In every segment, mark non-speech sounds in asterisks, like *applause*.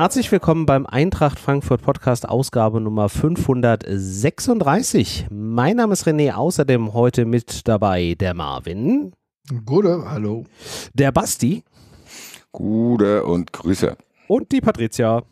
Herzlich willkommen beim Eintracht Frankfurt Podcast Ausgabe Nummer 536. Mein Name ist René, außerdem heute mit dabei der Marvin. Gute, hallo. Der Basti. Gute und Grüße. Und die Patricia.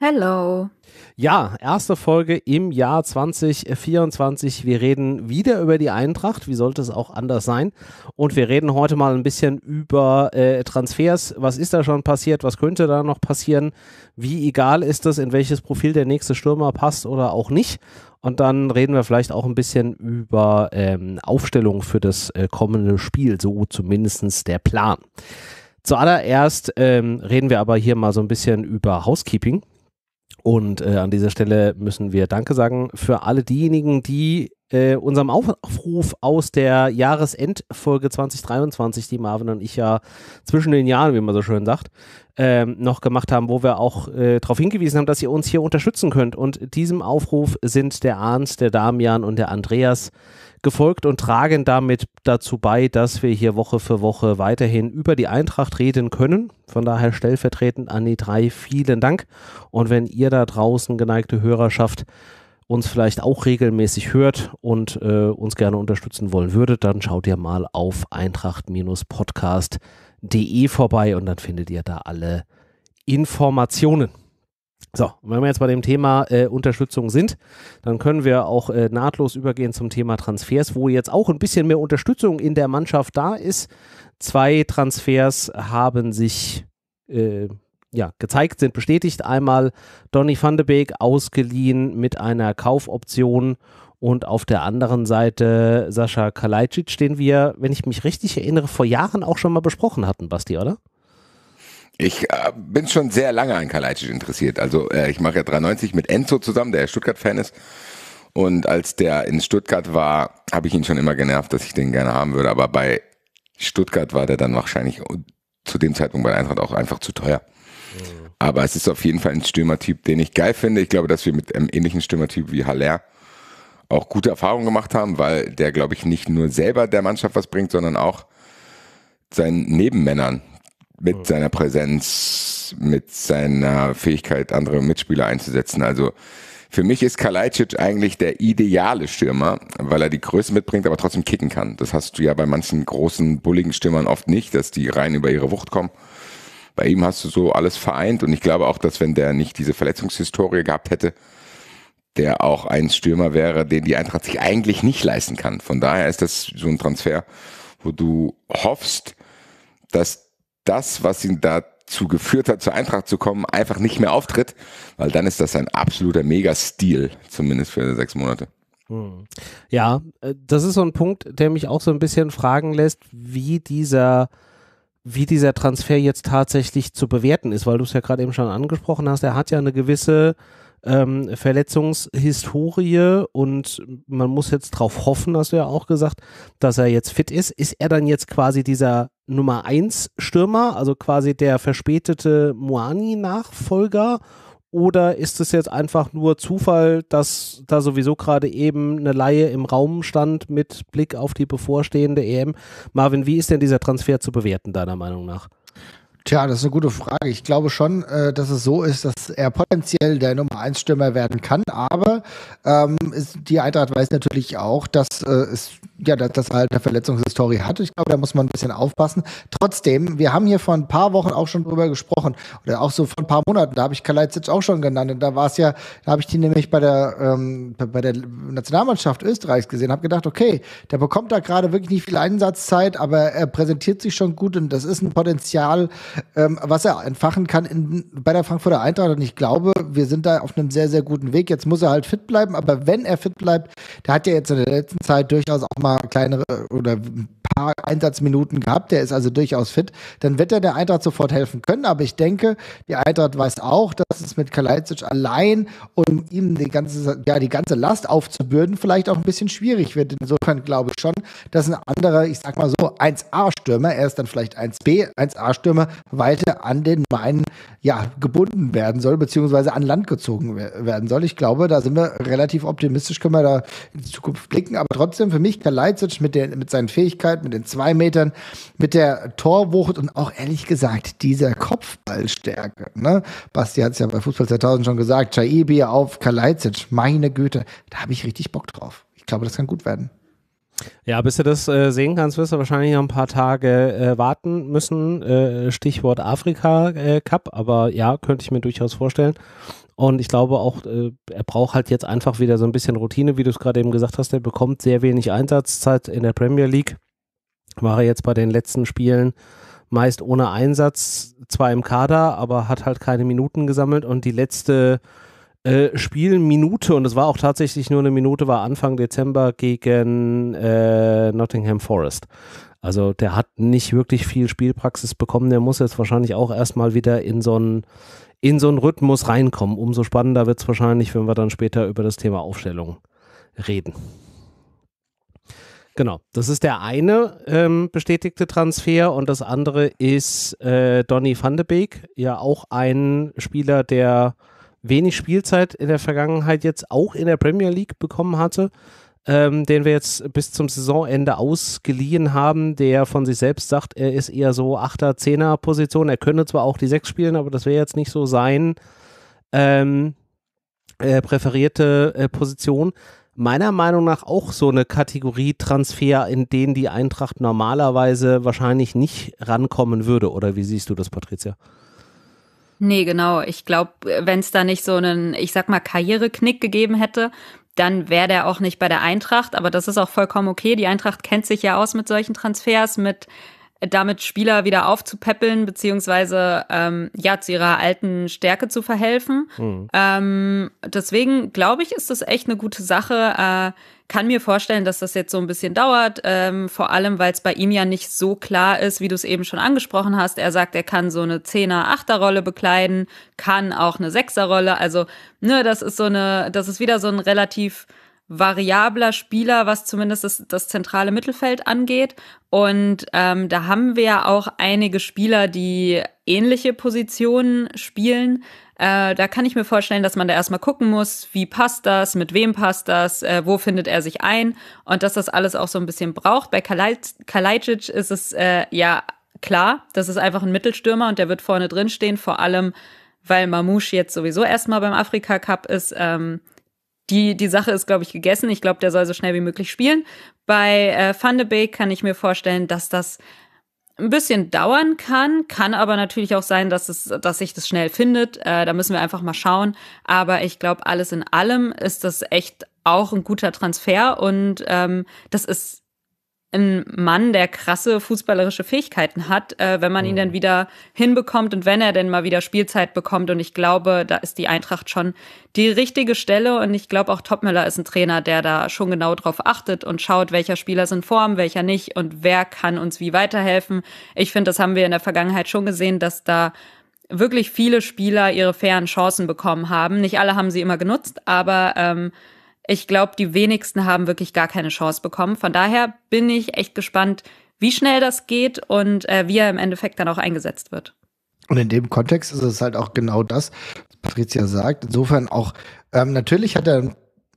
Hello. Ja, erste Folge im Jahr 2024. Wir reden wieder über die Eintracht. Wie sollte es auch anders sein? Und wir reden heute mal ein bisschen über äh, Transfers. Was ist da schon passiert? Was könnte da noch passieren? Wie egal ist es, in welches Profil der nächste Stürmer passt oder auch nicht? Und dann reden wir vielleicht auch ein bisschen über ähm, Aufstellung für das äh, kommende Spiel. So zumindest der Plan. Zuallererst ähm, reden wir aber hier mal so ein bisschen über Housekeeping. Und äh, an dieser Stelle müssen wir Danke sagen für alle diejenigen, die äh, unserem Aufruf aus der Jahresendfolge 2023, die Marvin und ich ja zwischen den Jahren, wie man so schön sagt, ähm, noch gemacht haben, wo wir auch äh, darauf hingewiesen haben, dass ihr uns hier unterstützen könnt. Und diesem Aufruf sind der Arndt, der Damian und der Andreas äh, gefolgt und tragen damit dazu bei, dass wir hier Woche für Woche weiterhin über die Eintracht reden können. Von daher stellvertretend an die drei vielen Dank. Und wenn ihr da draußen geneigte Hörerschaft uns vielleicht auch regelmäßig hört und äh, uns gerne unterstützen wollen würdet, dann schaut ihr mal auf eintracht-podcast.de vorbei und dann findet ihr da alle Informationen. So, wenn wir jetzt bei dem Thema äh, Unterstützung sind, dann können wir auch äh, nahtlos übergehen zum Thema Transfers, wo jetzt auch ein bisschen mehr Unterstützung in der Mannschaft da ist. Zwei Transfers haben sich äh, ja, gezeigt, sind bestätigt. Einmal Donny van de Beek ausgeliehen mit einer Kaufoption und auf der anderen Seite Sascha Kalajdzic, den wir, wenn ich mich richtig erinnere, vor Jahren auch schon mal besprochen hatten, Basti, oder? Ich äh, bin schon sehr lange an Kalajdzic interessiert. Also äh, ich mache ja 93 mit Enzo zusammen, der Stuttgart-Fan ist. Und als der in Stuttgart war, habe ich ihn schon immer genervt, dass ich den gerne haben würde. Aber bei Stuttgart war der dann wahrscheinlich zu dem Zeitpunkt bei Eintracht auch einfach zu teuer. Mhm. Aber es ist auf jeden Fall ein Stürmertyp, den ich geil finde. Ich glaube, dass wir mit einem ähnlichen Stürmertyp wie Haller auch gute Erfahrungen gemacht haben, weil der, glaube ich, nicht nur selber der Mannschaft was bringt, sondern auch seinen Nebenmännern, mit seiner Präsenz, mit seiner Fähigkeit, andere Mitspieler einzusetzen. Also für mich ist Kalajdzic eigentlich der ideale Stürmer, weil er die Größe mitbringt, aber trotzdem kicken kann. Das hast du ja bei manchen großen, bulligen Stürmern oft nicht, dass die rein über ihre Wucht kommen. Bei ihm hast du so alles vereint und ich glaube auch, dass wenn der nicht diese Verletzungshistorie gehabt hätte, der auch ein Stürmer wäre, den die Eintracht sich eigentlich nicht leisten kann. Von daher ist das so ein Transfer, wo du hoffst, dass das, was ihn dazu geführt hat, zur Eintracht zu kommen, einfach nicht mehr auftritt, weil dann ist das ein absoluter Mega-Stil, zumindest für sechs Monate. Hm. Ja, äh, das ist so ein Punkt, der mich auch so ein bisschen fragen lässt, wie dieser, wie dieser Transfer jetzt tatsächlich zu bewerten ist, weil du es ja gerade eben schon angesprochen hast. Er hat ja eine gewisse ähm, Verletzungshistorie und man muss jetzt darauf hoffen, hast du ja auch gesagt, dass er jetzt fit ist. Ist er dann jetzt quasi dieser Nummer 1 Stürmer, also quasi der verspätete Moani-Nachfolger? Oder ist es jetzt einfach nur Zufall, dass da sowieso gerade eben eine Laie im Raum stand mit Blick auf die bevorstehende EM? Marvin, wie ist denn dieser Transfer zu bewerten, deiner Meinung nach? Tja, das ist eine gute Frage. Ich glaube schon, äh, dass es so ist, dass er potenziell der Nummer 1 Stürmer werden kann, aber ähm, ist, die Eintracht weiß natürlich auch, dass, äh, es, ja, dass, dass er halt eine Verletzungshistorie hat. Ich glaube, da muss man ein bisschen aufpassen. Trotzdem, wir haben hier vor ein paar Wochen auch schon drüber gesprochen oder auch so vor ein paar Monaten, da habe ich Kalajdzic auch schon genannt und da war es ja, da habe ich die nämlich bei der, ähm, bei der Nationalmannschaft Österreichs gesehen, habe gedacht, okay, der bekommt da gerade wirklich nicht viel Einsatzzeit, aber er präsentiert sich schon gut und das ist ein Potenzial, ähm, was er entfachen kann in, bei der Frankfurter Eintracht. Und ich glaube, wir sind da auf einem sehr, sehr guten Weg. Jetzt muss er halt fit bleiben, aber wenn er fit bleibt, der hat ja jetzt in der letzten Zeit durchaus auch mal kleinere oder ein paar Einsatzminuten gehabt, der ist also durchaus fit, dann wird er der Eintracht sofort helfen können. Aber ich denke, die Eintracht weiß auch, dass es mit Kalajdzic allein, um ihm die ganze, ja, die ganze Last aufzubürden, vielleicht auch ein bisschen schwierig wird. Insofern glaube ich schon, dass ein anderer, ich sag mal so, 1A-Stürmer, er ist dann vielleicht 1B, 1A-Stürmer, weiter an den Main ja, gebunden werden soll, beziehungsweise an Land gezogen werden soll. Ich glaube, da sind wir relativ optimistisch, können wir da in die Zukunft blicken. Aber trotzdem, für mich, Kalajdzic mit, der, mit seinen Fähigkeiten, mit den zwei Metern, mit der Torwucht und auch ehrlich gesagt dieser Kopfballstärke. Ne? Basti hat es ja bei Fußball 2000 schon gesagt, Chaibi auf Kalajdzic, meine Güte, da habe ich richtig Bock drauf. Ich glaube, das kann gut werden. Ja, bis du das äh, sehen kannst, wirst du wahrscheinlich noch ein paar Tage äh, warten müssen. Äh, Stichwort Afrika äh, Cup, aber ja, könnte ich mir durchaus vorstellen. Und ich glaube auch, äh, er braucht halt jetzt einfach wieder so ein bisschen Routine, wie du es gerade eben gesagt hast. Er bekommt sehr wenig Einsatzzeit in der Premier League. War er jetzt bei den letzten Spielen meist ohne Einsatz, zwar im Kader, aber hat halt keine Minuten gesammelt und die letzte äh, äh, Spielminute, und es war auch tatsächlich nur eine Minute, war Anfang Dezember gegen äh, Nottingham Forest. Also der hat nicht wirklich viel Spielpraxis bekommen, der muss jetzt wahrscheinlich auch erstmal wieder in so einen so Rhythmus reinkommen. Umso spannender wird es wahrscheinlich, wenn wir dann später über das Thema Aufstellung reden. Genau, das ist der eine ähm, bestätigte Transfer und das andere ist äh, Donny van de Beek, ja auch ein Spieler, der wenig Spielzeit in der Vergangenheit jetzt auch in der Premier League bekommen hatte, ähm, den wir jetzt bis zum Saisonende ausgeliehen haben, der von sich selbst sagt, er ist eher so 8er, 10er Position. Er könnte zwar auch die 6 spielen, aber das wäre jetzt nicht so sein ähm, äh, präferierte äh, Position meiner Meinung nach auch so eine Kategorie Transfer, in denen die Eintracht normalerweise wahrscheinlich nicht rankommen würde. Oder wie siehst du das, Patricia? Nee, genau. Ich glaube, wenn es da nicht so einen, ich sag mal, Karriereknick gegeben hätte, dann wäre der auch nicht bei der Eintracht. Aber das ist auch vollkommen okay. Die Eintracht kennt sich ja aus mit solchen Transfers, mit damit Spieler wieder aufzupäppeln, beziehungsweise ähm, ja, zu ihrer alten Stärke zu verhelfen. Mhm. Ähm, deswegen glaube ich, ist das echt eine gute Sache. Äh, kann mir vorstellen, dass das jetzt so ein bisschen dauert, ähm, vor allem weil es bei ihm ja nicht so klar ist, wie du es eben schon angesprochen hast. Er sagt, er kann so eine Zehner, Achter Rolle bekleiden, kann auch eine Sechser Rolle. Also, ne, das ist so eine, das ist wieder so ein relativ variabler Spieler, was zumindest das, das zentrale Mittelfeld angeht. Und ähm, da haben wir ja auch einige Spieler, die ähnliche Positionen spielen. Äh, da kann ich mir vorstellen, dass man da erstmal gucken muss, wie passt das, mit wem passt das, äh, wo findet er sich ein und dass das alles auch so ein bisschen braucht. Bei Kalajdzic ist es äh, ja klar, das ist einfach ein Mittelstürmer und der wird vorne drin stehen, vor allem weil Mamouche jetzt sowieso erstmal beim Afrika Cup ist. Ähm, die, die Sache ist, glaube ich, gegessen. Ich glaube, der soll so schnell wie möglich spielen. Bei äh, Van de Beek kann ich mir vorstellen, dass das ein bisschen dauern kann, kann aber natürlich auch sein, dass es, dass sich das schnell findet. Äh, da müssen wir einfach mal schauen. Aber ich glaube, alles in allem ist das echt auch ein guter Transfer und ähm, das ist ein Mann, der krasse fußballerische Fähigkeiten hat, äh, wenn man ihn mhm. dann wieder hinbekommt und wenn er denn mal wieder Spielzeit bekommt. Und ich glaube, da ist die Eintracht schon die richtige Stelle. Und ich glaube, auch Topmüller ist ein Trainer, der da schon genau drauf achtet und schaut, welcher Spieler ist in Form, welcher nicht und wer kann uns wie weiterhelfen. Ich finde, das haben wir in der Vergangenheit schon gesehen, dass da wirklich viele Spieler ihre fairen Chancen bekommen haben. Nicht alle haben sie immer genutzt, aber ähm, ich glaube, die wenigsten haben wirklich gar keine Chance bekommen. Von daher bin ich echt gespannt, wie schnell das geht und äh, wie er im Endeffekt dann auch eingesetzt wird. Und in dem Kontext ist es halt auch genau das, was Patricia sagt. Insofern auch, ähm, natürlich hat er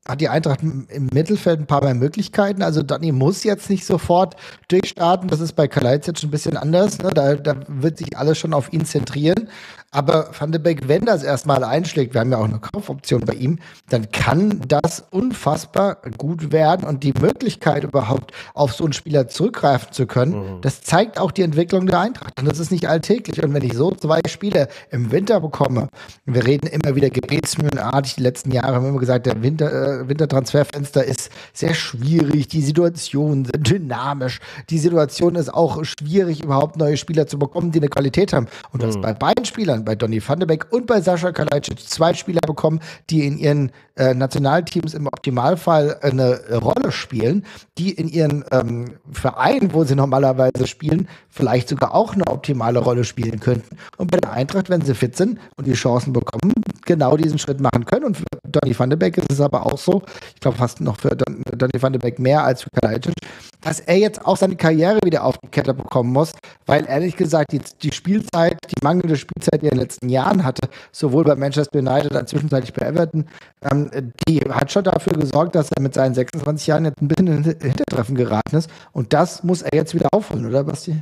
hat die Eintracht im Mittelfeld ein paar mehr Möglichkeiten. Also Dani muss jetzt nicht sofort durchstarten. Das ist bei jetzt schon ein bisschen anders. Ne? Da, da, wird sich alles schon auf ihn zentrieren. Aber Van de Beek, wenn das erstmal einschlägt, wir haben ja auch eine Kaufoption bei ihm, dann kann das unfassbar gut werden. Und die Möglichkeit überhaupt auf so einen Spieler zurückgreifen zu können, mhm. das zeigt auch die Entwicklung der Eintracht. Und das ist nicht alltäglich. Und wenn ich so zwei Spiele im Winter bekomme, wir reden immer wieder gebetsmühlenartig, die letzten Jahre haben wir immer gesagt, der Winter äh, Wintertransferfenster ist sehr schwierig, die Situationen sind dynamisch, die Situation ist auch schwierig, überhaupt neue Spieler zu bekommen, die eine Qualität haben. Und du mhm. hast bei beiden Spielern, bei Donny van de Beek und bei Sascha Kalajdzic, zwei Spieler bekommen, die in ihren äh, Nationalteams im Optimalfall eine Rolle spielen, die in ihren ähm, Vereinen, wo sie normalerweise spielen, vielleicht sogar auch eine optimale Rolle spielen könnten. Und bei der Eintracht, wenn sie fit sind und die Chancen bekommen, genau diesen Schritt machen können. Und für Donny van de Beek ist es aber auch so. Ich glaube fast noch für Donny van de Beek mehr als für Kalajdzic, dass er jetzt auch seine Karriere wieder auf die Kette bekommen muss, weil ehrlich gesagt die, die Spielzeit, die mangelnde Spielzeit, die er in den letzten Jahren hatte, sowohl bei Manchester United als zwischenzeitlich bei Everton, ähm, die hat schon dafür gesorgt, dass er mit seinen 26 Jahren jetzt ein bisschen in Hintertreffen geraten ist. Und das muss er jetzt wieder aufholen, oder Basti?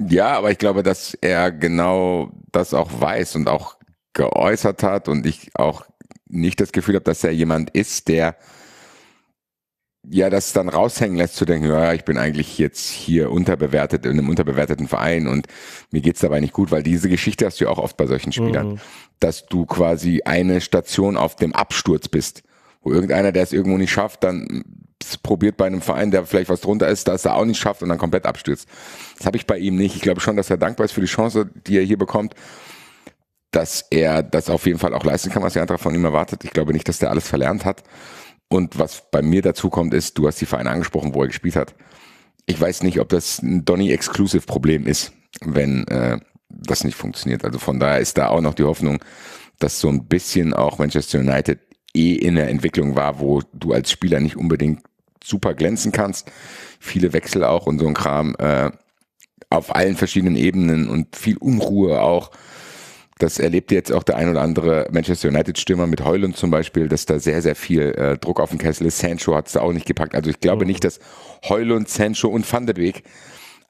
Ja, aber ich glaube, dass er genau das auch weiß und auch geäußert hat und ich auch nicht das Gefühl habe, dass er jemand ist, der ja das dann raushängen lässt, zu denken, ja, ich bin eigentlich jetzt hier unterbewertet in einem unterbewerteten Verein und mir geht's dabei nicht gut, weil diese Geschichte hast du ja auch oft bei solchen Spielern, mhm. dass du quasi eine Station auf dem Absturz bist, wo irgendeiner, der es irgendwo nicht schafft, dann probiert bei einem Verein, der vielleicht was drunter ist, dass er auch nicht schafft und dann komplett abstürzt. Das habe ich bei ihm nicht. Ich glaube schon, dass er dankbar ist für die Chance, die er hier bekommt dass er das auf jeden Fall auch leisten kann, was die Eintracht von ihm erwartet. Ich glaube nicht, dass der alles verlernt hat. Und was bei mir dazu kommt, ist, du hast die Vereine angesprochen, wo er gespielt hat. Ich weiß nicht, ob das ein Donny-Exclusive-Problem ist, wenn äh, das nicht funktioniert. Also von daher ist da auch noch die Hoffnung, dass so ein bisschen auch Manchester United eh in der Entwicklung war, wo du als Spieler nicht unbedingt super glänzen kannst. Viele Wechsel auch und so ein Kram äh, auf allen verschiedenen Ebenen und viel Unruhe auch das erlebt jetzt auch der ein oder andere Manchester United-Stürmer mit Heulund zum Beispiel, dass da sehr, sehr viel äh, Druck auf den Kessel ist. Sancho hat es da auch nicht gepackt. Also ich glaube mhm. nicht, dass Heulund, Sancho und Van der Beek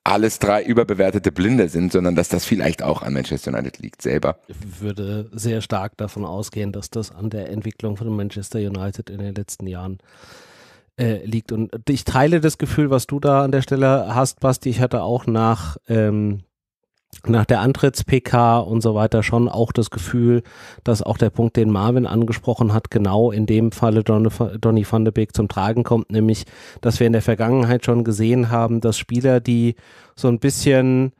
alles drei überbewertete Blinde sind, sondern dass das vielleicht auch an Manchester United liegt selber. Ich würde sehr stark davon ausgehen, dass das an der Entwicklung von Manchester United in den letzten Jahren äh, liegt. Und ich teile das Gefühl, was du da an der Stelle hast, Basti. Ich hatte auch nach ähm, nach der Antritts-PK und so weiter schon auch das Gefühl, dass auch der Punkt, den Marvin angesprochen hat, genau in dem Falle Donny van de Beek zum Tragen kommt, nämlich, dass wir in der Vergangenheit schon gesehen haben, dass Spieler, die so ein bisschen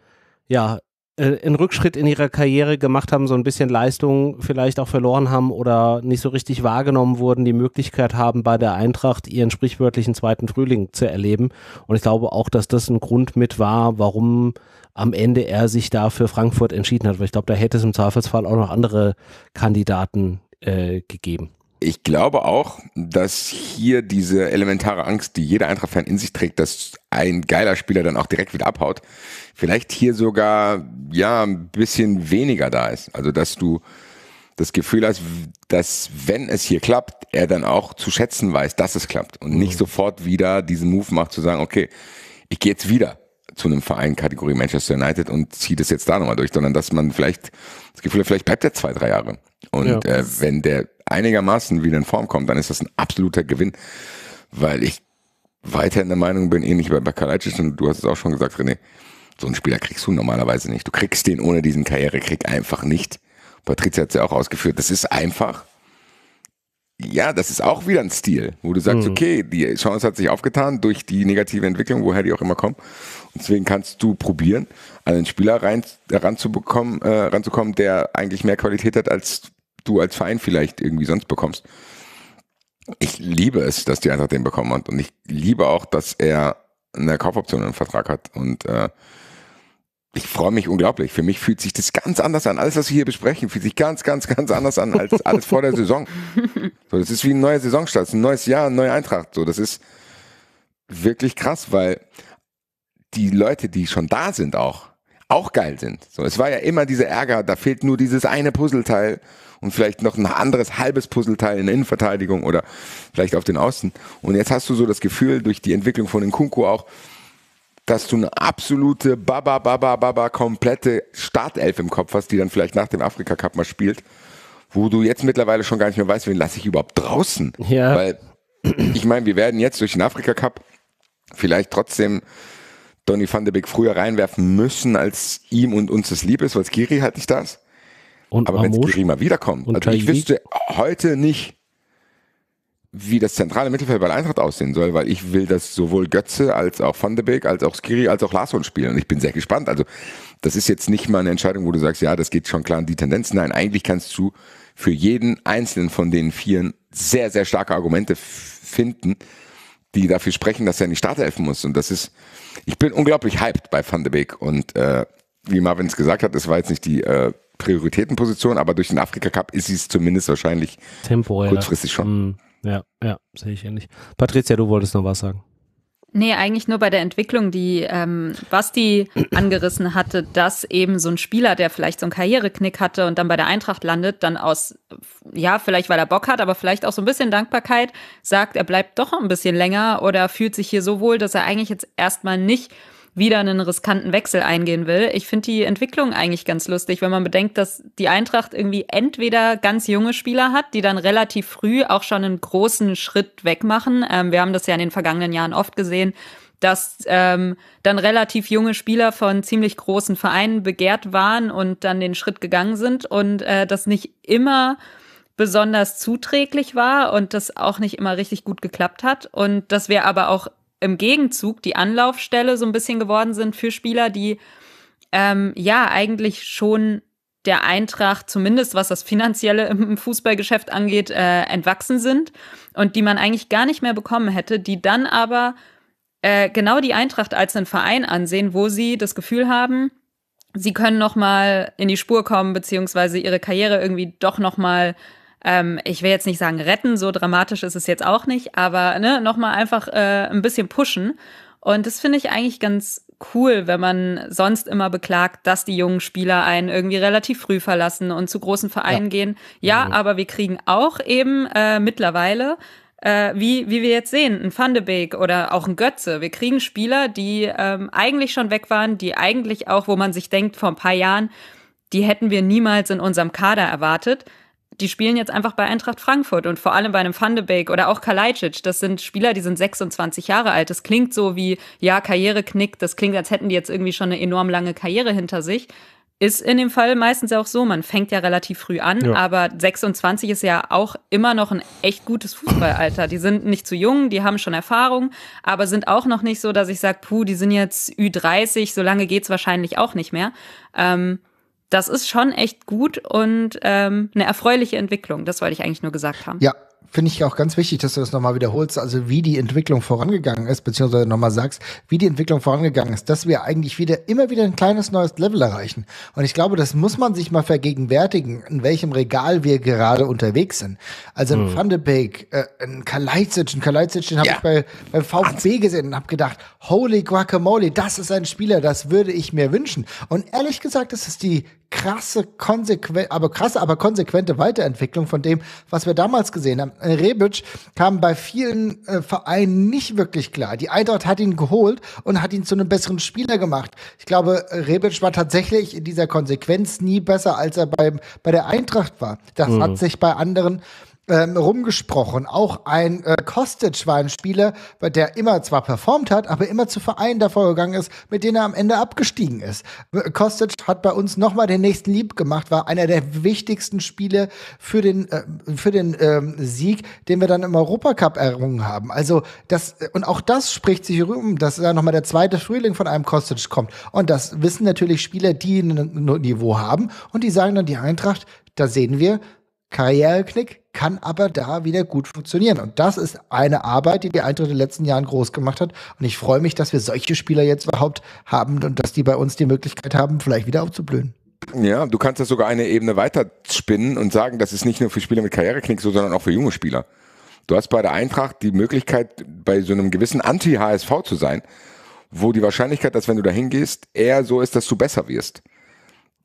ja, äh, einen Rückschritt in ihrer Karriere gemacht haben, so ein bisschen Leistung vielleicht auch verloren haben oder nicht so richtig wahrgenommen wurden, die Möglichkeit haben, bei der Eintracht ihren sprichwörtlichen zweiten Frühling zu erleben. Und ich glaube auch, dass das ein Grund mit war, warum am Ende er sich da für Frankfurt entschieden hat. Weil ich glaube, da hätte es im Zweifelsfall auch noch andere Kandidaten äh, gegeben ich glaube auch, dass hier diese elementare Angst, die jeder Eintracht-Fan in sich trägt, dass ein geiler Spieler dann auch direkt wieder abhaut, vielleicht hier sogar ja ein bisschen weniger da ist. Also dass du das Gefühl hast, dass wenn es hier klappt, er dann auch zu schätzen weiß, dass es klappt und nicht mhm. sofort wieder diesen Move macht zu sagen, okay, ich gehe jetzt wieder zu einem Verein Kategorie Manchester United und ziehe das jetzt da nochmal durch, sondern dass man vielleicht das Gefühl hat, vielleicht bleibt er zwei, drei Jahre. Und ja. äh, wenn der einigermaßen wieder in Form kommt, dann ist das ein absoluter Gewinn, weil ich weiterhin der Meinung bin, ähnlich wie bei Kalajdzic, und du hast es auch schon gesagt, René, so einen Spieler kriegst du normalerweise nicht. Du kriegst den ohne diesen Karrierekrieg einfach nicht. Patrizia hat es ja auch ausgeführt, das ist einfach. Ja, das ist auch wieder ein Stil, wo du sagst, mhm. okay, die Chance hat sich aufgetan durch die negative Entwicklung, woher die auch immer kommt. Und deswegen kannst du probieren, an einen Spieler rein, äh, ranzubekommen, äh, ranzukommen, der eigentlich mehr Qualität hat als du als Verein vielleicht irgendwie sonst bekommst. Ich liebe es, dass die Eintracht den bekommen hat und ich liebe auch, dass er eine Kaufoption im Vertrag hat und äh, ich freue mich unglaublich. Für mich fühlt sich das ganz anders an. Alles, was wir hier besprechen, fühlt sich ganz, ganz, ganz anders an als alles vor der Saison. So, das ist wie ein neuer Saisonstart, ein neues Jahr, eine neue Eintracht. So, das ist wirklich krass, weil die Leute, die schon da sind, auch, auch geil sind. So, es war ja immer dieser Ärger, da fehlt nur dieses eine Puzzleteil und vielleicht noch ein anderes halbes Puzzleteil in der Innenverteidigung oder vielleicht auf den Außen. Und jetzt hast du so das Gefühl, durch die Entwicklung von den Kunku auch, dass du eine absolute Baba, Baba, Baba, komplette Startelf im Kopf hast, die dann vielleicht nach dem Afrika-Cup mal spielt, wo du jetzt mittlerweile schon gar nicht mehr weißt, wen lasse ich überhaupt draußen. Ja. Weil ich meine, wir werden jetzt durch den Afrika-Cup vielleicht trotzdem Donny van de Beek früher reinwerfen müssen, als ihm und uns das lieb ist, weil Skiri halt nicht da ist. Und Aber wenn es Skirima wiederkommt, also ich wüsste heute nicht, wie das zentrale Mittelfeld bei Eintracht aussehen soll, weil ich will, dass sowohl Götze als auch Van de Beek, als auch Skiri, als auch Larsson spielen. Und ich bin sehr gespannt. Also das ist jetzt nicht mal eine Entscheidung, wo du sagst, ja, das geht schon klar in die Tendenz. Nein, eigentlich kannst du für jeden einzelnen von den Vieren sehr, sehr starke Argumente finden, die dafür sprechen, dass er in die Startelf muss. Und das ist, ich bin unglaublich hyped bei Van de Beek. Und äh, wie Marvin es gesagt hat, es war jetzt nicht die äh, Prioritätenposition, aber durch den Afrika Cup ist sie es zumindest wahrscheinlich Temporär. kurzfristig schon. Hm. Ja, ja, sehe ich ähnlich. Patricia, du wolltest noch was sagen. Nee, eigentlich nur bei der Entwicklung, die ähm, Basti *clears throat* angerissen hatte, dass eben so ein Spieler, der vielleicht so einen Karriereknick hatte und dann bei der Eintracht landet, dann aus, ja, vielleicht weil er Bock hat, aber vielleicht auch so ein bisschen Dankbarkeit sagt, er bleibt doch ein bisschen länger oder fühlt sich hier so wohl, dass er eigentlich jetzt erstmal nicht wieder einen riskanten Wechsel eingehen will. Ich finde die Entwicklung eigentlich ganz lustig, wenn man bedenkt, dass die Eintracht irgendwie entweder ganz junge Spieler hat, die dann relativ früh auch schon einen großen Schritt wegmachen. Ähm, wir haben das ja in den vergangenen Jahren oft gesehen, dass ähm, dann relativ junge Spieler von ziemlich großen Vereinen begehrt waren und dann den Schritt gegangen sind und äh, das nicht immer besonders zuträglich war und das auch nicht immer richtig gut geklappt hat und dass wir aber auch im Gegenzug die Anlaufstelle so ein bisschen geworden sind für Spieler, die ähm, ja eigentlich schon der Eintracht, zumindest was das Finanzielle im Fußballgeschäft angeht, äh, entwachsen sind und die man eigentlich gar nicht mehr bekommen hätte, die dann aber äh, genau die Eintracht als einen Verein ansehen, wo sie das Gefühl haben, sie können noch mal in die Spur kommen beziehungsweise ihre Karriere irgendwie doch noch mal ähm, ich will jetzt nicht sagen retten, so dramatisch ist es jetzt auch nicht, aber ne, nochmal einfach äh, ein bisschen pushen. Und das finde ich eigentlich ganz cool, wenn man sonst immer beklagt, dass die jungen Spieler einen irgendwie relativ früh verlassen und zu großen Vereinen ja. gehen. Ja, ja, genau. aber wir kriegen auch eben äh, mittlerweile äh, wie, wie wir jetzt sehen, ein Fandebeek oder auch ein Götze. Wir kriegen Spieler, die ähm, eigentlich schon weg waren, die eigentlich auch, wo man sich denkt, vor ein paar Jahren, die hätten wir niemals in unserem Kader erwartet, die spielen jetzt einfach bei Eintracht Frankfurt und vor allem bei einem Van de Beek oder auch Kalajdzic. Das sind Spieler, die sind 26 Jahre alt. Das klingt so wie, ja, Karriere knickt. Das klingt, als hätten die jetzt irgendwie schon eine enorm lange Karriere hinter sich. Ist in dem Fall meistens auch so. Man fängt ja relativ früh an, ja. aber 26 ist ja auch immer noch ein echt gutes Fußballalter. Die sind nicht zu jung, die haben schon Erfahrung, aber sind auch noch nicht so, dass ich sage, puh, die sind jetzt Ü30, so lange geht's wahrscheinlich auch nicht mehr. Ähm, das ist schon echt gut und ähm, eine erfreuliche Entwicklung. Das wollte ich eigentlich nur gesagt haben. Ja, finde ich auch ganz wichtig, dass du das nochmal wiederholst, also wie die Entwicklung vorangegangen ist, beziehungsweise nochmal sagst, wie die Entwicklung vorangegangen ist, dass wir eigentlich wieder immer wieder ein kleines neues Level erreichen. Und ich glaube, das muss man sich mal vergegenwärtigen, in welchem Regal wir gerade unterwegs sind. Also ein hm. Van äh, ein Kalajdzic, ein Kalajdzic, den habe ja. ich bei, bei VfB gesehen und habe gedacht, holy guacamole, das ist ein Spieler, das würde ich mir wünschen. Und ehrlich gesagt, das ist die krasse, konsequent, aber krasse, aber konsequente Weiterentwicklung von dem, was wir damals gesehen haben. Äh, Rebic kam bei vielen äh, Vereinen nicht wirklich klar. Die Eintracht hat ihn geholt und hat ihn zu einem besseren Spieler gemacht. Ich glaube, äh, Rebic war tatsächlich in dieser Konsequenz nie besser, als er bei, bei der Eintracht war. Das mhm. hat sich bei anderen ähm, rumgesprochen. Auch ein äh, Kostic war ein Spieler, bei der immer zwar performt hat, aber immer zu Vereinen davor gegangen ist, mit denen er am Ende abgestiegen ist. Kostic hat bei uns nochmal den nächsten Lieb gemacht, war einer der wichtigsten Spiele für den, äh, für den ähm, Sieg, den wir dann im Europacup errungen haben. Also das, äh, und auch das spricht sich rum, dass da nochmal der zweite Frühling von einem Kostic kommt. Und das wissen natürlich Spieler, die ein Niveau haben und die sagen dann, die Eintracht, da sehen wir, Karriereknick, kann aber da wieder gut funktionieren. Und das ist eine Arbeit, die die Eintracht in den letzten Jahren groß gemacht hat. Und ich freue mich, dass wir solche Spieler jetzt überhaupt haben und dass die bei uns die Möglichkeit haben, vielleicht wieder aufzublühen. Ja, du kannst das sogar eine Ebene weiter spinnen und sagen, das ist nicht nur für Spieler mit Karriereknick so, sondern auch für junge Spieler. Du hast bei der Eintracht die Möglichkeit, bei so einem gewissen Anti-HSV zu sein, wo die Wahrscheinlichkeit, dass wenn du da hingehst, eher so ist, dass du besser wirst.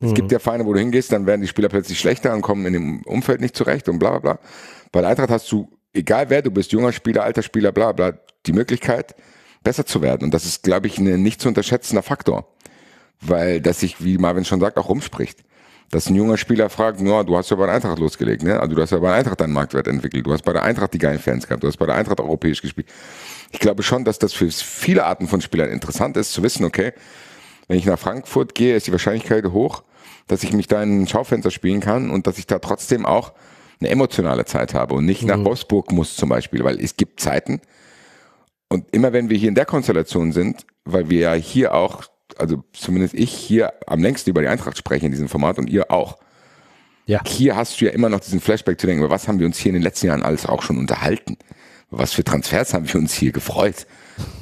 Es mhm. gibt ja Vereine, wo du hingehst, dann werden die Spieler plötzlich schlechter und kommen in dem Umfeld nicht zurecht und bla bla bla. Bei der Eintracht hast du, egal wer du bist, junger Spieler, alter Spieler, bla bla, die Möglichkeit, besser zu werden. Und das ist, glaube ich, ein nicht zu unterschätzender Faktor. Weil das sich, wie Marvin schon sagt, auch rumspricht. Dass ein junger Spieler fragt, no, du hast ja bei der Eintracht losgelegt, ne? Also du hast ja bei der Eintracht deinen Marktwert entwickelt, du hast bei der Eintracht die geilen Fans gehabt, du hast bei der Eintracht europäisch gespielt. Ich glaube schon, dass das für viele Arten von Spielern interessant ist, zu wissen, okay, wenn ich nach Frankfurt gehe, ist die Wahrscheinlichkeit hoch, dass ich mich da in ein Schaufenster spielen kann und dass ich da trotzdem auch eine emotionale Zeit habe und nicht mhm. nach Wolfsburg muss zum Beispiel, weil es gibt Zeiten. Und immer wenn wir hier in der Konstellation sind, weil wir ja hier auch, also zumindest ich hier am längsten über die Eintracht spreche in diesem Format und ihr auch. Ja. Hier hast du ja immer noch diesen Flashback zu denken, über was haben wir uns hier in den letzten Jahren alles auch schon unterhalten? Was für Transfers haben wir uns hier gefreut?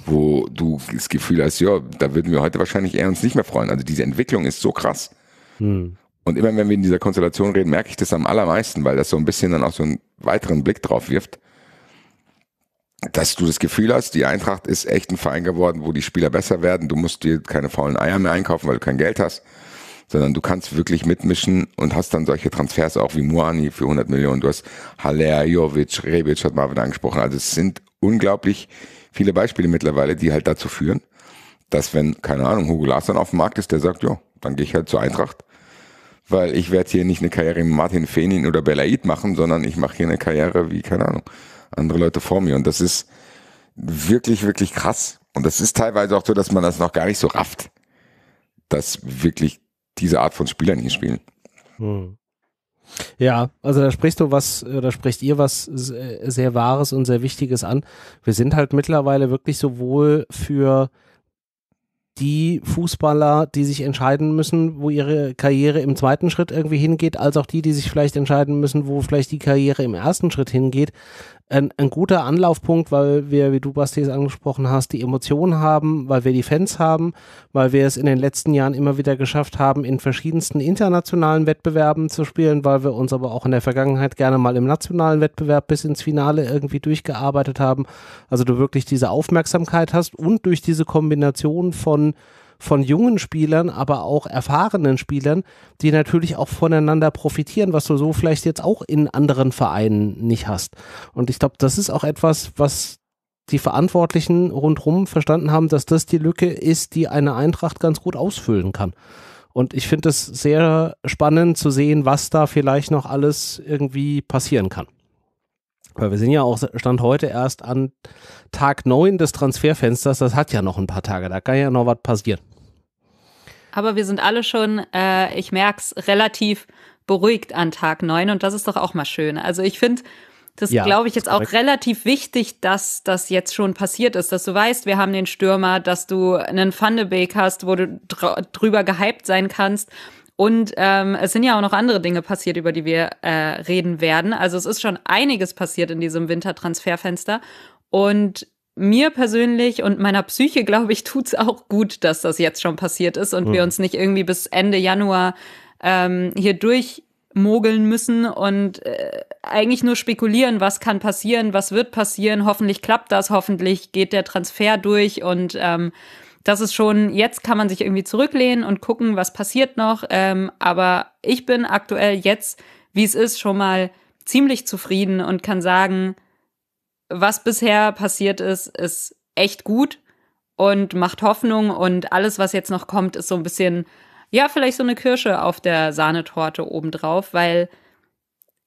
wo du das Gefühl hast, ja, da würden wir heute wahrscheinlich eher uns nicht mehr freuen. Also diese Entwicklung ist so krass. Hm. Und immer wenn wir in dieser Konstellation reden, merke ich das am allermeisten, weil das so ein bisschen dann auch so einen weiteren Blick drauf wirft, dass du das Gefühl hast, die Eintracht ist echt ein Verein geworden, wo die Spieler besser werden. Du musst dir keine faulen Eier mehr einkaufen, weil du kein Geld hast sondern du kannst wirklich mitmischen und hast dann solche Transfers auch wie Muani für 100 Millionen. Du hast Haller, Jovic, Rebic hat Marvin angesprochen. Also es sind unglaublich viele Beispiele mittlerweile, die halt dazu führen, dass wenn, keine Ahnung, Hugo Larsson auf dem Markt ist, der sagt, ja, dann gehe ich halt zur Eintracht, weil ich werde hier nicht eine Karriere wie Martin Fenin oder Belaid machen, sondern ich mache hier eine Karriere wie, keine Ahnung, andere Leute vor mir. Und das ist wirklich, wirklich krass. Und das ist teilweise auch so, dass man das noch gar nicht so rafft, dass wirklich diese Art von Spielern hier spielen. Hm. Ja, also da sprichst du was, äh, da spricht ihr was äh, sehr Wahres und sehr Wichtiges an. Wir sind halt mittlerweile wirklich sowohl für die Fußballer, die sich entscheiden müssen, wo ihre Karriere im zweiten Schritt irgendwie hingeht, als auch die, die sich vielleicht entscheiden müssen, wo vielleicht die Karriere im ersten Schritt hingeht, ein, ein guter Anlaufpunkt, weil wir, wie du Basti es angesprochen hast, die Emotionen haben, weil wir die Fans haben, weil wir es in den letzten Jahren immer wieder geschafft haben, in verschiedensten internationalen Wettbewerben zu spielen, weil wir uns aber auch in der Vergangenheit gerne mal im nationalen Wettbewerb bis ins Finale irgendwie durchgearbeitet haben. Also du wirklich diese Aufmerksamkeit hast und durch diese Kombination von von jungen Spielern, aber auch erfahrenen Spielern, die natürlich auch voneinander profitieren, was du so vielleicht jetzt auch in anderen Vereinen nicht hast. Und ich glaube, das ist auch etwas, was die Verantwortlichen rundherum verstanden haben, dass das die Lücke ist, die eine Eintracht ganz gut ausfüllen kann. Und ich finde es sehr spannend zu sehen, was da vielleicht noch alles irgendwie passieren kann. Weil wir sind ja auch Stand heute erst an Tag 9 des Transferfensters. Das hat ja noch ein paar Tage. Da kann ja noch was passieren. Aber wir sind alle schon, äh, ich merk's, relativ beruhigt an Tag neun und das ist doch auch mal schön. Also ich finde, das ja, glaube ich jetzt auch korrekt. relativ wichtig, dass das jetzt schon passiert ist, dass du weißt, wir haben den Stürmer, dass du einen Fundebeek hast, wo du drüber gehypt sein kannst. Und ähm, es sind ja auch noch andere Dinge passiert, über die wir äh, reden werden. Also es ist schon einiges passiert in diesem Wintertransferfenster. Und mir persönlich und meiner Psyche, glaube ich, tut es auch gut, dass das jetzt schon passiert ist und mhm. wir hm. uns nicht irgendwie bis Ende Januar ähm, hier durchmogeln müssen und äh, eigentlich nur spekulieren, was kann passieren, was wird passieren, hoffentlich klappt das, hoffentlich geht der Transfer durch und ähm, das ist schon, jetzt kann man sich irgendwie zurücklehnen und gucken, was passiert noch. Ähm, aber ich bin aktuell jetzt, wie es ist, schon mal ziemlich zufrieden und kann sagen, was bisher passiert ist, ist echt gut und macht Hoffnung. Und alles, was jetzt noch kommt, ist so ein bisschen, ja, vielleicht so eine Kirsche auf der Sahnetorte obendrauf, weil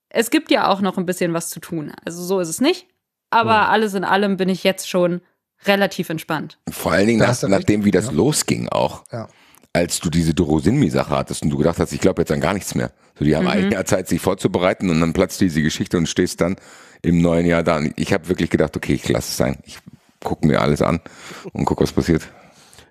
es gibt ja auch noch ein bisschen was zu tun. Also so ist es nicht. Aber ja. Hm. alles in allem bin ich jetzt schon relativ entspannt. Vor allen Dingen nach, nachdem, wie das ja. losging auch. Ja als du diese Dorosinmi-Sache hattest und du gedacht hast, ich glaube jetzt an gar nichts mehr. So, die haben mhm. ein Jahr Zeit, sich vorzubereiten und dann platzt diese Geschichte und stehst dann im neuen Jahr da. Und ich habe wirklich gedacht, okay, ich lasse es sein. Ich gucke mir alles an und gucke, was passiert.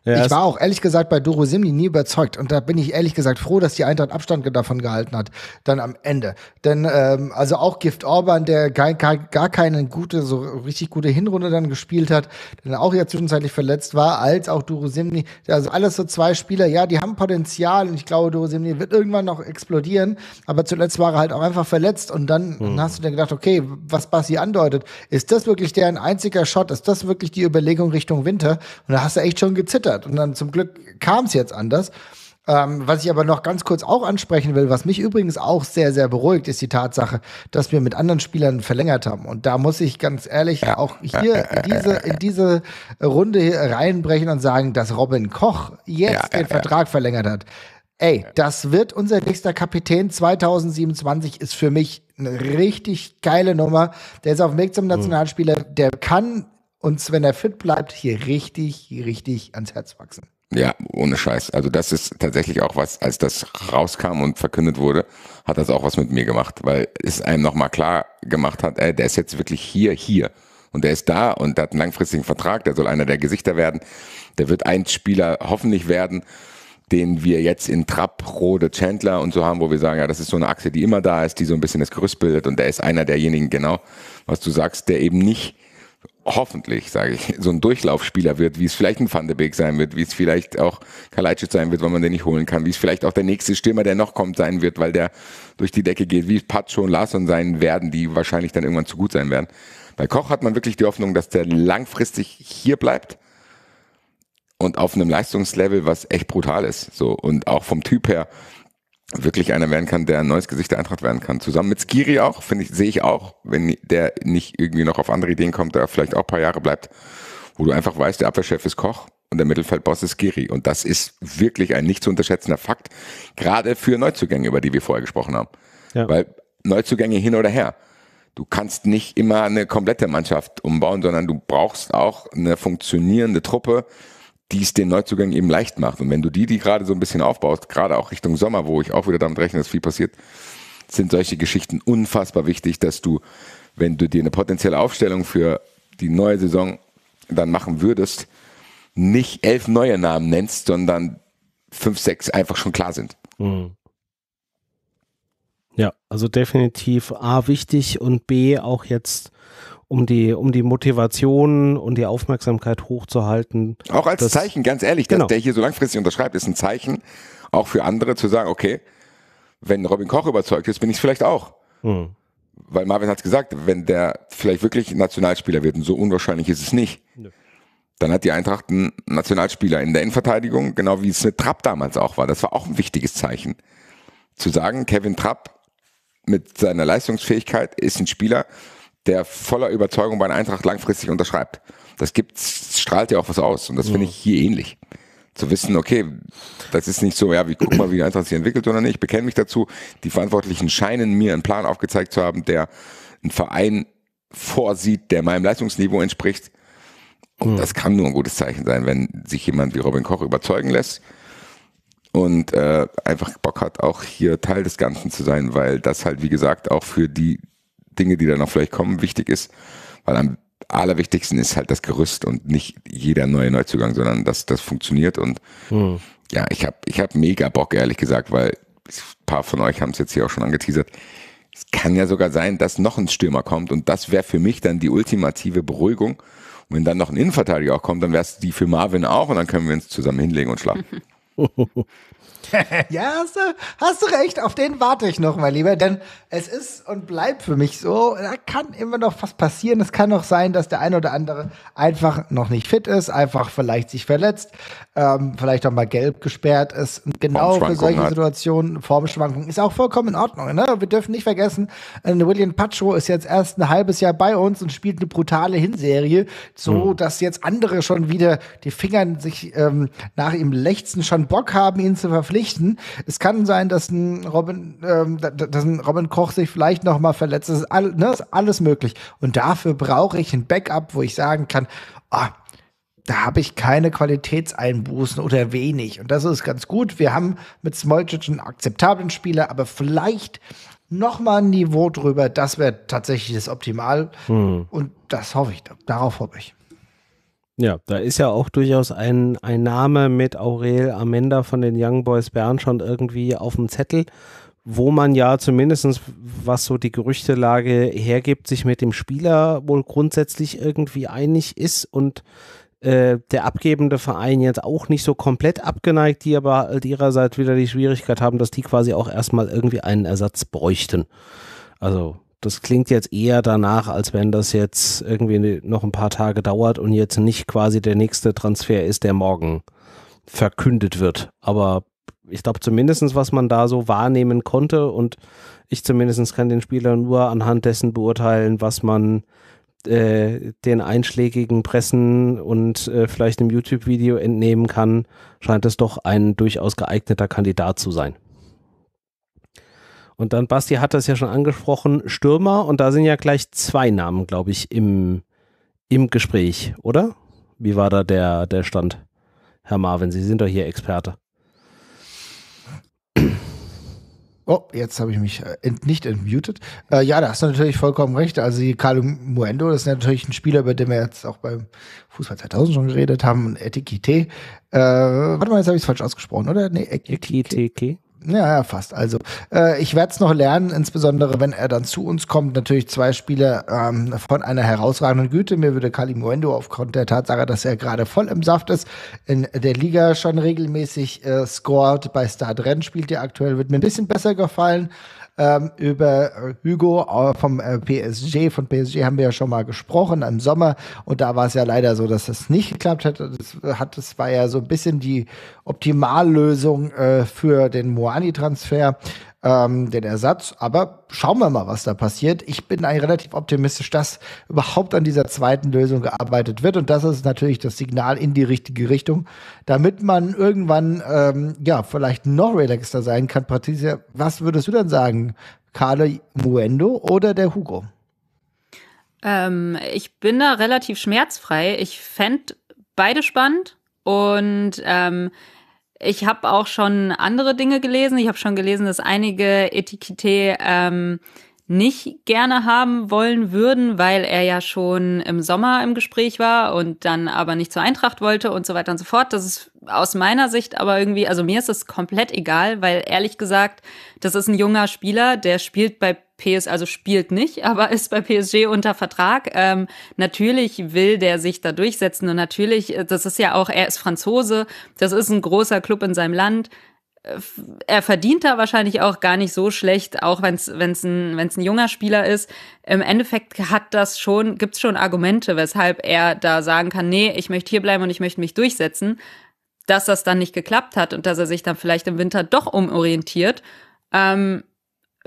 Ja, ich war auch ehrlich gesagt bei Doro Simli nie überzeugt und da bin ich ehrlich gesagt froh, dass die Eintracht Abstand davon gehalten hat, dann am Ende. Denn ähm, also auch Gift Orban, der gar, gar keine gute, so richtig gute Hinrunde dann gespielt hat, dann auch ja zwischenzeitlich verletzt war, als auch Doro Simli. also alles so zwei Spieler, ja, die haben Potenzial und ich glaube, Doro Simli wird irgendwann noch explodieren, aber zuletzt war er halt auch einfach verletzt und dann, hm. dann hast du dann gedacht, okay, was Basti andeutet, ist das wirklich der ein einziger Shot, ist das wirklich die Überlegung Richtung Winter? Und da hast du echt schon gezittert geändert. Und dann zum Glück kam es jetzt anders. Ähm, was ich aber noch ganz kurz auch ansprechen will, was mich übrigens auch sehr, sehr beruhigt, ist die Tatsache, dass wir mit anderen Spielern verlängert haben. Und da muss ich ganz ehrlich auch hier in diese, *laughs* in diese Runde reinbrechen und sagen, dass Robin Koch jetzt den Vertrag verlängert hat. Ey, das wird unser nächster Kapitän 2027, ist für mich eine richtig geile Nummer. Der ist auf dem Weg zum mhm. Nationalspieler. Der kann uns, wenn er fit bleibt, hier richtig, richtig ans Herz wachsen. Ja, ohne Scheiß. Also das ist tatsächlich auch was, als das rauskam und verkündet wurde, hat das auch was mit mir gemacht, weil es einem nochmal klar gemacht hat, ey, der ist jetzt wirklich hier, hier. Und der ist da und der hat einen langfristigen Vertrag, der soll einer der Gesichter werden. Der wird ein Spieler hoffentlich werden, den wir jetzt in Trapp, Rode, Chandler und so haben, wo wir sagen, ja, das ist so eine Achse, die immer da ist, die so ein bisschen das Gerüst bildet. Und der ist einer derjenigen, genau, was du sagst, der eben nicht hoffentlich, sage ich, so ein Durchlaufspieler wird, wie es vielleicht ein Van de Beek sein wird, wie es vielleicht auch Kalajdzic sein wird, weil man den nicht holen kann, wie es vielleicht auch der nächste Stürmer, der noch kommt, sein wird, weil der durch die Decke geht, wie es Pacho und Larsson sein werden, die wahrscheinlich dann irgendwann zu gut sein werden. Bei Koch hat man wirklich die Hoffnung, dass der langfristig hier bleibt und auf einem Leistungslevel, was echt brutal ist, so und auch vom Typ her wirklich einer werden kann, der ein neues Gesicht der Eintracht werden kann. Zusammen mit Skiri auch, finde ich, sehe ich auch, wenn der nicht irgendwie noch auf andere Ideen kommt, der vielleicht auch ein paar Jahre bleibt, wo du einfach weißt, der Abwehrchef ist Koch und der Mittelfeldboss ist Skiri. Und das ist wirklich ein nicht zu unterschätzender Fakt, gerade für Neuzugänge, über die wir vorher gesprochen haben. Ja. Weil Neuzugänge hin oder her. Du kannst nicht immer eine komplette Mannschaft umbauen, sondern du brauchst auch eine funktionierende Truppe, die es den Neuzugängen eben leicht macht. Und wenn du die, die gerade so ein bisschen aufbaust, gerade auch Richtung Sommer, wo ich auch wieder damit rechne, dass viel passiert, sind solche Geschichten unfassbar wichtig, dass du, wenn du dir eine potenzielle Aufstellung für die neue Saison dann machen würdest, nicht elf neue Namen nennst, sondern fünf, sechs einfach schon klar sind. Mhm. Ja, also definitiv A wichtig und B auch jetzt um die, um die Motivation und die Aufmerksamkeit hochzuhalten. Auch als dass, Zeichen, ganz ehrlich, dass genau. der hier so langfristig unterschreibt, ist ein Zeichen auch für andere zu sagen, okay, wenn Robin Koch überzeugt ist, bin ich es vielleicht auch. Hm. Weil Marvin hat es gesagt, wenn der vielleicht wirklich Nationalspieler wird, und so unwahrscheinlich ist es nicht, Nö. dann hat die Eintracht einen Nationalspieler in der Innenverteidigung, genau wie es mit Trapp damals auch war. Das war auch ein wichtiges Zeichen. Zu sagen, Kevin Trapp mit seiner Leistungsfähigkeit ist ein Spieler, der voller Überzeugung bei einer Eintracht langfristig unterschreibt. Das gibt, strahlt ja auch was aus. Und das finde mhm. ich hier ähnlich. Zu wissen, okay, das ist nicht so, ja, wie guck mal, wie die Eintracht sich entwickelt oder nicht. Ich bekenne mich dazu. Die Verantwortlichen scheinen mir einen Plan aufgezeigt zu haben, der einen Verein vorsieht, der meinem Leistungsniveau entspricht. Und mhm. das kann nur ein gutes Zeichen sein, wenn sich jemand wie Robin Koch überzeugen lässt und äh, einfach Bock hat, auch hier Teil des Ganzen zu sein, weil das halt, wie gesagt, auch für die Dinge, die da noch vielleicht kommen, wichtig ist, weil am allerwichtigsten ist halt das Gerüst und nicht jeder neue Neuzugang, sondern dass das funktioniert und hm. ja, ich habe ich hab mega Bock, ehrlich gesagt, weil ein paar von euch haben es jetzt hier auch schon angeteasert. Es kann ja sogar sein, dass noch ein Stürmer kommt und das wäre für mich dann die ultimative Beruhigung. Und wenn dann noch ein Innenverteidiger auch kommt, dann wäre es die für Marvin auch und dann können wir uns zusammen hinlegen und schlafen. *laughs* *laughs* ja, hast du, hast du recht, auf den warte ich noch, mein Lieber, denn es ist und bleibt für mich so, da kann immer noch was passieren. Es kann auch sein, dass der eine oder andere einfach noch nicht fit ist, einfach vielleicht sich verletzt, ähm, vielleicht auch mal gelb gesperrt ist. Genau für solche Situationen, Formschwankungen, ist auch vollkommen in Ordnung. Ne? Wir dürfen nicht vergessen, äh, William Pacho ist jetzt erst ein halbes Jahr bei uns und spielt eine brutale Hinserie, so mhm. dass jetzt andere schon wieder die Finger sich ähm, nach ihm lechzen, schon Bock haben, ihn zu verpflichten verpflichten. Es kann sein, dass ein Robin, ähm, dass ein Robin Koch sich vielleicht noch mal verletzt. Das ist, all, ne, ist alles möglich. Und dafür brauche ich ein Backup, wo ich sagen kann, oh, da habe ich keine Qualitätseinbußen oder wenig. Und das ist ganz gut. Wir haben mit Smolcic einen akzeptablen Spieler, aber vielleicht noch mal ein Niveau drüber. Das wäre tatsächlich das Optimal. Hm. Und das hoffe ich. Darauf hoffe ich. Ja, da ist ja auch durchaus ein, ein Name mit Aurel Amenda von den Young Boys Bern schon irgendwie auf dem Zettel, wo man ja zumindestens was so die Gerüchtelage hergibt, sich mit dem Spieler wohl grundsätzlich irgendwie einig ist und äh, der abgebende Verein jetzt auch nicht so komplett abgeneigt, die aber halt ihrerseits wieder die Schwierigkeit haben, dass die quasi auch erstmal irgendwie einen Ersatz bräuchten. Also das klingt jetzt eher danach, als wenn das jetzt irgendwie noch ein paar Tage dauert und jetzt nicht quasi der nächste Transfer ist, der morgen verkündet wird. Aber ich glaube zumindestens, was man da so wahrnehmen konnte und ich zumindestens kann den Spieler nur anhand dessen beurteilen, was man äh, den einschlägigen Pressen und äh, vielleicht im YouTube-Video entnehmen kann, scheint es doch ein durchaus geeigneter Kandidat zu sein. Und dann, Basti hat das ja schon angesprochen, Stürmer. Und da sind ja gleich zwei Namen, glaube ich, im, im Gespräch, oder? Wie war da der, der Stand, Herr Marvin? Sie sind doch hier Experte. Oh, jetzt habe ich mich äh, ent nicht entmutet. Äh, ja, da hast du natürlich vollkommen recht. Also Carlo Muendo, das ist natürlich ein Spieler, über den wir jetzt auch beim Fußball 2000 schon geredet haben, Etikite. Äh, warte mal, jetzt habe ich es falsch ausgesprochen, oder? Nee, Etikite. Ja, ja, fast. Also äh, ich werde es noch lernen, insbesondere wenn er dann zu uns kommt. Natürlich zwei Spieler ähm, von einer herausragenden Güte. Mir würde Kali Muendo aufgrund der Tatsache, dass er gerade voll im Saft ist, in der Liga schon regelmäßig äh, scored. Bei Start Renn spielt er aktuell, wird mir ein bisschen besser gefallen ähm, über äh, Hugo äh, vom äh, PSG, von PSG haben wir ja schon mal gesprochen im Sommer und da war es ja leider so, dass das nicht geklappt hat. Das, hat, das war ja so ein bisschen die Optimallösung äh, für den Moani-Transfer ähm, den Ersatz. Aber schauen wir mal, was da passiert. Ich bin eigentlich relativ optimistisch, dass überhaupt an dieser zweiten Lösung gearbeitet wird. Und das ist natürlich das Signal in die richtige Richtung, damit man irgendwann ähm, ja vielleicht noch relaxter sein kann. Patricia, was würdest du dann sagen? Carlo Muendo oder der Hugo? Ähm, ich bin da relativ schmerzfrei. Ich fände beide spannend und ähm, ich habe auch schon andere Dinge gelesen. Ich habe schon gelesen, dass einige Etikette ähm, nicht gerne haben wollen würden, weil er ja schon im Sommer im Gespräch war und dann aber nicht zur Eintracht wollte und so weiter und so fort. Das ist aus meiner Sicht aber irgendwie, also mir ist es komplett egal, weil ehrlich gesagt, das ist ein junger Spieler, der spielt bei PS, also spielt nicht, *laughs* aber ist bei PSG unter Vertrag. Ähm, natürlich will der sich da durchsetzen und natürlich, äh, das ist ja auch, er ist Franzose, das ist ein großer Club in seinem Land. Äh, er verdient da wahrscheinlich auch gar nicht so schlecht, auch wenn es ein, ein junger Spieler ist. Im Endeffekt hat das schon, gibt es schon Argumente, weshalb er da sagen kann, nee, ich möchte hierbleiben und ich möchte mich durchsetzen, dass das dann nicht geklappt hat und dass er sich dann vielleicht im Winter doch umorientiert. Ähm,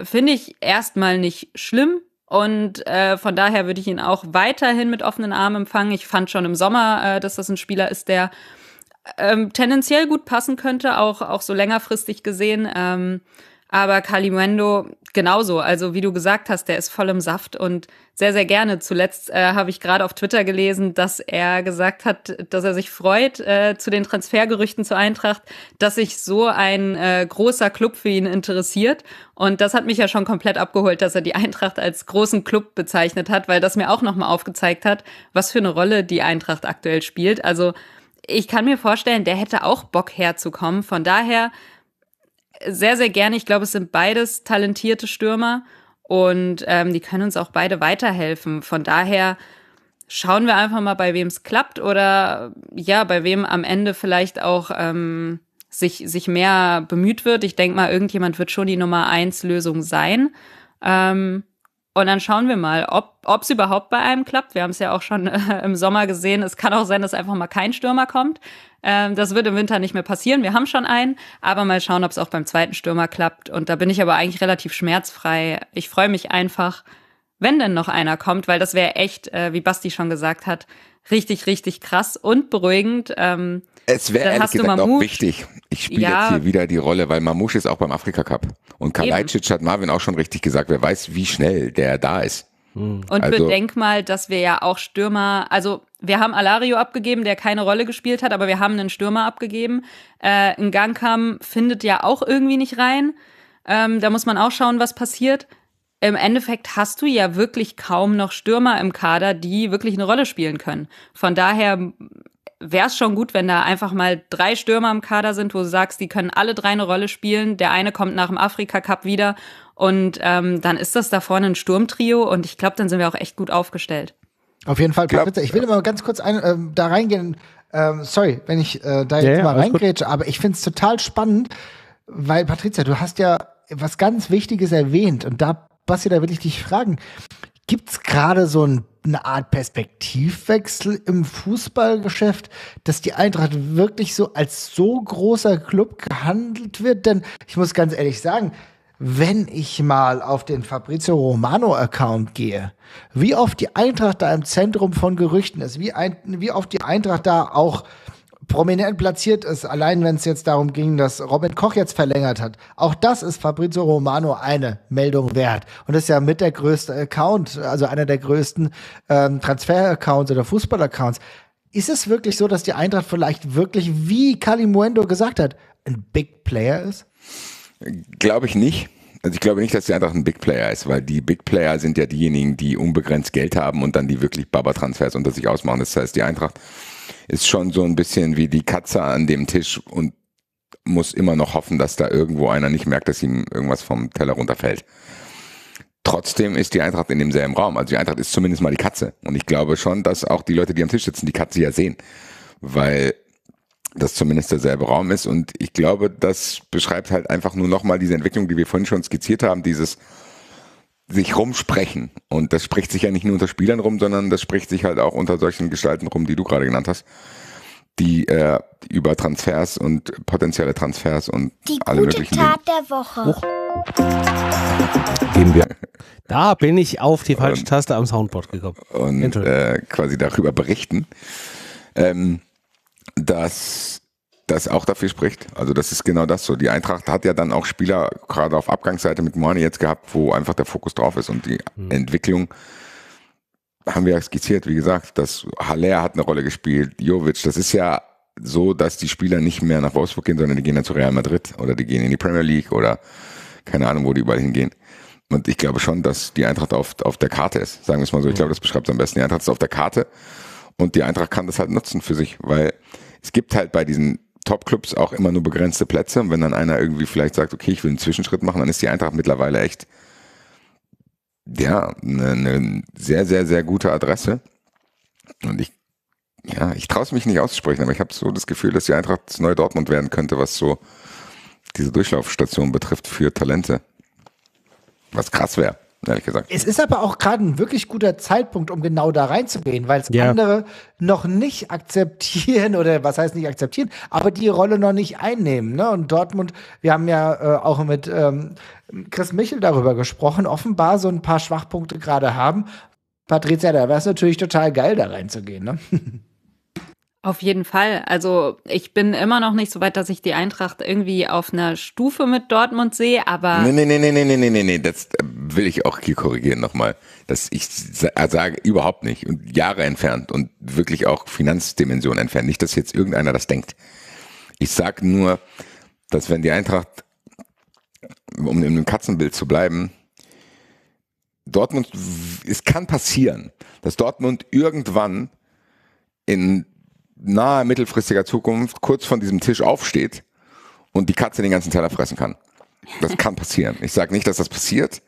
finde ich erstmal nicht schlimm. Und äh, von daher würde ich ihn auch weiterhin mit offenen Armen empfangen. Ich fand schon im Sommer, äh, dass das ein Spieler ist, der ähm, tendenziell gut passen könnte, auch, auch so längerfristig gesehen. Ähm, aber Calimuendo genauso. Also wie du gesagt hast, der ist voll im Saft und sehr, sehr gerne. Zuletzt äh, habe ich gerade auf Twitter gelesen, dass er gesagt hat, dass er sich freut äh, zu den Transfergerüchten zur Eintracht, dass sich so ein äh, großer Club für ihn interessiert. Und das hat mich ja schon komplett abgeholt, dass er die Eintracht als großen Club bezeichnet hat, weil das mir auch nochmal aufgezeigt hat, was für eine Rolle die Eintracht aktuell spielt. Also ich kann mir vorstellen, der hätte auch Bock herzukommen. Von daher sehr, sehr gerne. Ich glaube, es sind beides talentierte Stürmer und ähm, die können uns auch beide weiterhelfen. Von daher schauen wir einfach mal, bei wem es klappt oder ja, bei wem am Ende vielleicht auch ähm, sich, sich mehr bemüht wird. Ich denke mal, irgendjemand wird schon die Nummer eins Lösung sein. Ähm, und dann schauen wir mal, ob es überhaupt bei einem klappt. Wir haben es ja auch schon *laughs* äh, im Sommer gesehen. Es kann auch sein, dass einfach mal kein Stürmer kommt. Ähm, das wird im Winter nicht mehr passieren. Wir haben schon einen, aber mal schauen, ob es auch beim zweiten Stürmer klappt. Und da bin ich aber eigentlich relativ schmerzfrei. Ich freue mich einfach, wenn denn noch einer kommt, weil das wäre echt, äh, wie Basti schon gesagt hat, richtig, richtig krass und beruhigend. Ähm, es wäre ehrlich gesagt Mamouche. auch wichtig. Ich spiele ja. jetzt hier wieder die Rolle, weil Mamouche ist auch beim Afrika Cup. Und Kalajdzic hat Marvin auch schon richtig gesagt. Wer weiß, wie schnell der da ist. Hm. Und also, bedenk mal, dass wir ja auch Stürmer, also wir haben Alario abgegeben, der keine Rolle gespielt hat, aber wir haben einen Stürmer abgegeben. Äh, ein Gangkam findet ja auch irgendwie nicht rein. Ähm, da muss man auch schauen, was passiert. Im Endeffekt hast du ja wirklich kaum noch Stürmer im Kader, die wirklich eine Rolle spielen können. Von daher wäre es schon gut, wenn da einfach mal drei Stürmer im Kader sind, wo du sagst, die können alle drei eine Rolle spielen. Der eine kommt nach dem Afrika-Cup wieder und ähm, dann ist das da vorne ein Sturmtrio und ich glaube, dann sind wir auch echt gut aufgestellt. Auf jeden Fall, Patricia. Ich will immer ganz kurz ein, äh, da reingehen. Ähm, sorry, wenn ich äh, da jetzt ja, mal reingrätsche, aber ich finde es total spannend, weil Patricia, du hast ja was ganz Wichtiges erwähnt und da, Basti, da will ich dich fragen, gibt es gerade so ein eine Art Perspektivwechsel im Fußballgeschäft, dass die Eintracht wirklich so als so großer Club gehandelt wird? Denn ich muss ganz ehrlich sagen, wenn ich mal auf den Fabrizio Romano-Account gehe, wie oft die Eintracht da im Zentrum von Gerüchten ist, wie, ein, wie oft die Eintracht da auch prominent platziert ist, allein wenn es jetzt darum ging, dass Robin Koch jetzt verlängert hat. Auch das ist Fabrizio Romano eine Meldung wert. Und ist ja mit der größte Account, also einer der größten ähm, Transfer-Accounts oder Fußball-Accounts. Ist es wirklich so, dass die Eintracht vielleicht wirklich, wie Calimuendo gesagt hat, ein Big Player ist? Glaube ich nicht. Also ich glaube nicht, dass die Eintracht ein Big Player ist, weil die Big Player sind ja diejenigen, die unbegrenzt Geld haben und dann die wirklich Baba-Transfers unter sich ausmachen. Das heißt, die Eintracht ist schon so ein bisschen wie die Katze an dem Tisch und muss immer noch hoffen, dass da irgendwo einer nicht merkt, dass ihm irgendwas vom Teller runterfällt. Trotzdem ist die Eintracht in demselben Raum. Also die Eintracht ist zumindest mal die Katze. Und ich glaube schon, dass auch die Leute, die am Tisch sitzen, die Katze ja sehen. Weil das zumindest derselbe Raum ist. Und ich glaube, das beschreibt halt einfach nur nochmal diese Entwicklung, die wir vorhin schon skizziert haben, dieses sich rumsprechen. Und das spricht sich ja nicht nur unter Spielern rum, sondern das spricht sich halt auch unter solchen Gestalten rum, die du gerade genannt hast, die äh, über Transfers und potenzielle Transfers und die alle gute möglichen Tat Dinge. der Woche. Hoch. Geben wir. *laughs* Da bin ich auf die falsche und, Taste am Soundboard gekommen. Und äh, quasi darüber berichten, ähm, dass das auch dafür spricht. Also das ist genau das so. Die Eintracht hat ja dann auch Spieler gerade auf Abgangsseite mit Moani jetzt gehabt, wo einfach der Fokus drauf ist und die mhm. Entwicklung haben wir ja skizziert. Wie gesagt, das Haller hat eine Rolle gespielt, Jovic. Das ist ja so, dass die Spieler nicht mehr nach Wolfsburg gehen, sondern die gehen dann zu Real Madrid oder die gehen in die Premier League oder keine Ahnung, wo die überall hingehen. Und ich glaube schon, dass die Eintracht auf, auf der Karte ist. Sagen wir es mal so. Ich mhm. glaube, das beschreibt es am besten. Die Eintracht ist auf der Karte und die Eintracht kann das halt nutzen für sich, weil es gibt halt bei diesen Top-Clubs auch immer nur begrenzte Plätze. Und wenn dann einer irgendwie vielleicht sagt, okay, ich will einen Zwischenschritt machen, dann ist die Eintracht mittlerweile echt, ja, eine, eine sehr, sehr, sehr gute Adresse. Und ich, ja, ich traue es mich nicht auszusprechen, aber ich habe so das Gefühl, dass die Eintracht das neue Dortmund werden könnte, was so diese Durchlaufstation betrifft für Talente. Was krass wäre ehrlich gesagt. Es ist aber auch gerade ein wirklich guter Zeitpunkt, um genau da reinzugehen, weil es ja. andere noch nicht akzeptieren oder was heißt nicht akzeptieren, aber die Rolle noch nicht einnehmen. Ne? Und Dortmund, wir haben ja äh, auch mit ähm, Chris Michel darüber gesprochen, offenbar so ein paar Schwachpunkte gerade haben. Patricia, da wäre es natürlich total geil, da reinzugehen. Ne? *laughs* Auf jeden Fall. Also ich bin immer noch nicht so weit, dass ich die Eintracht irgendwie auf einer Stufe mit Dortmund sehe, aber. Nee, nee, nee, nee, nee, nee, nee, nee. Das, äh, will ich auch hier korrigieren nochmal, dass ich äh, sage überhaupt nicht und Jahre entfernt und wirklich auch Finanzdimension entfernt. Nicht, dass jetzt irgendeiner das denkt. Ich sage nur, dass wenn die Eintracht, um in im Katzenbild zu bleiben, Dortmund, es kann passieren, dass Dortmund irgendwann in naher mittelfristiger Zukunft kurz von diesem Tisch aufsteht und die Katze den ganzen Teller fressen kann. Das kann passieren. Ich sage nicht, dass das passiert,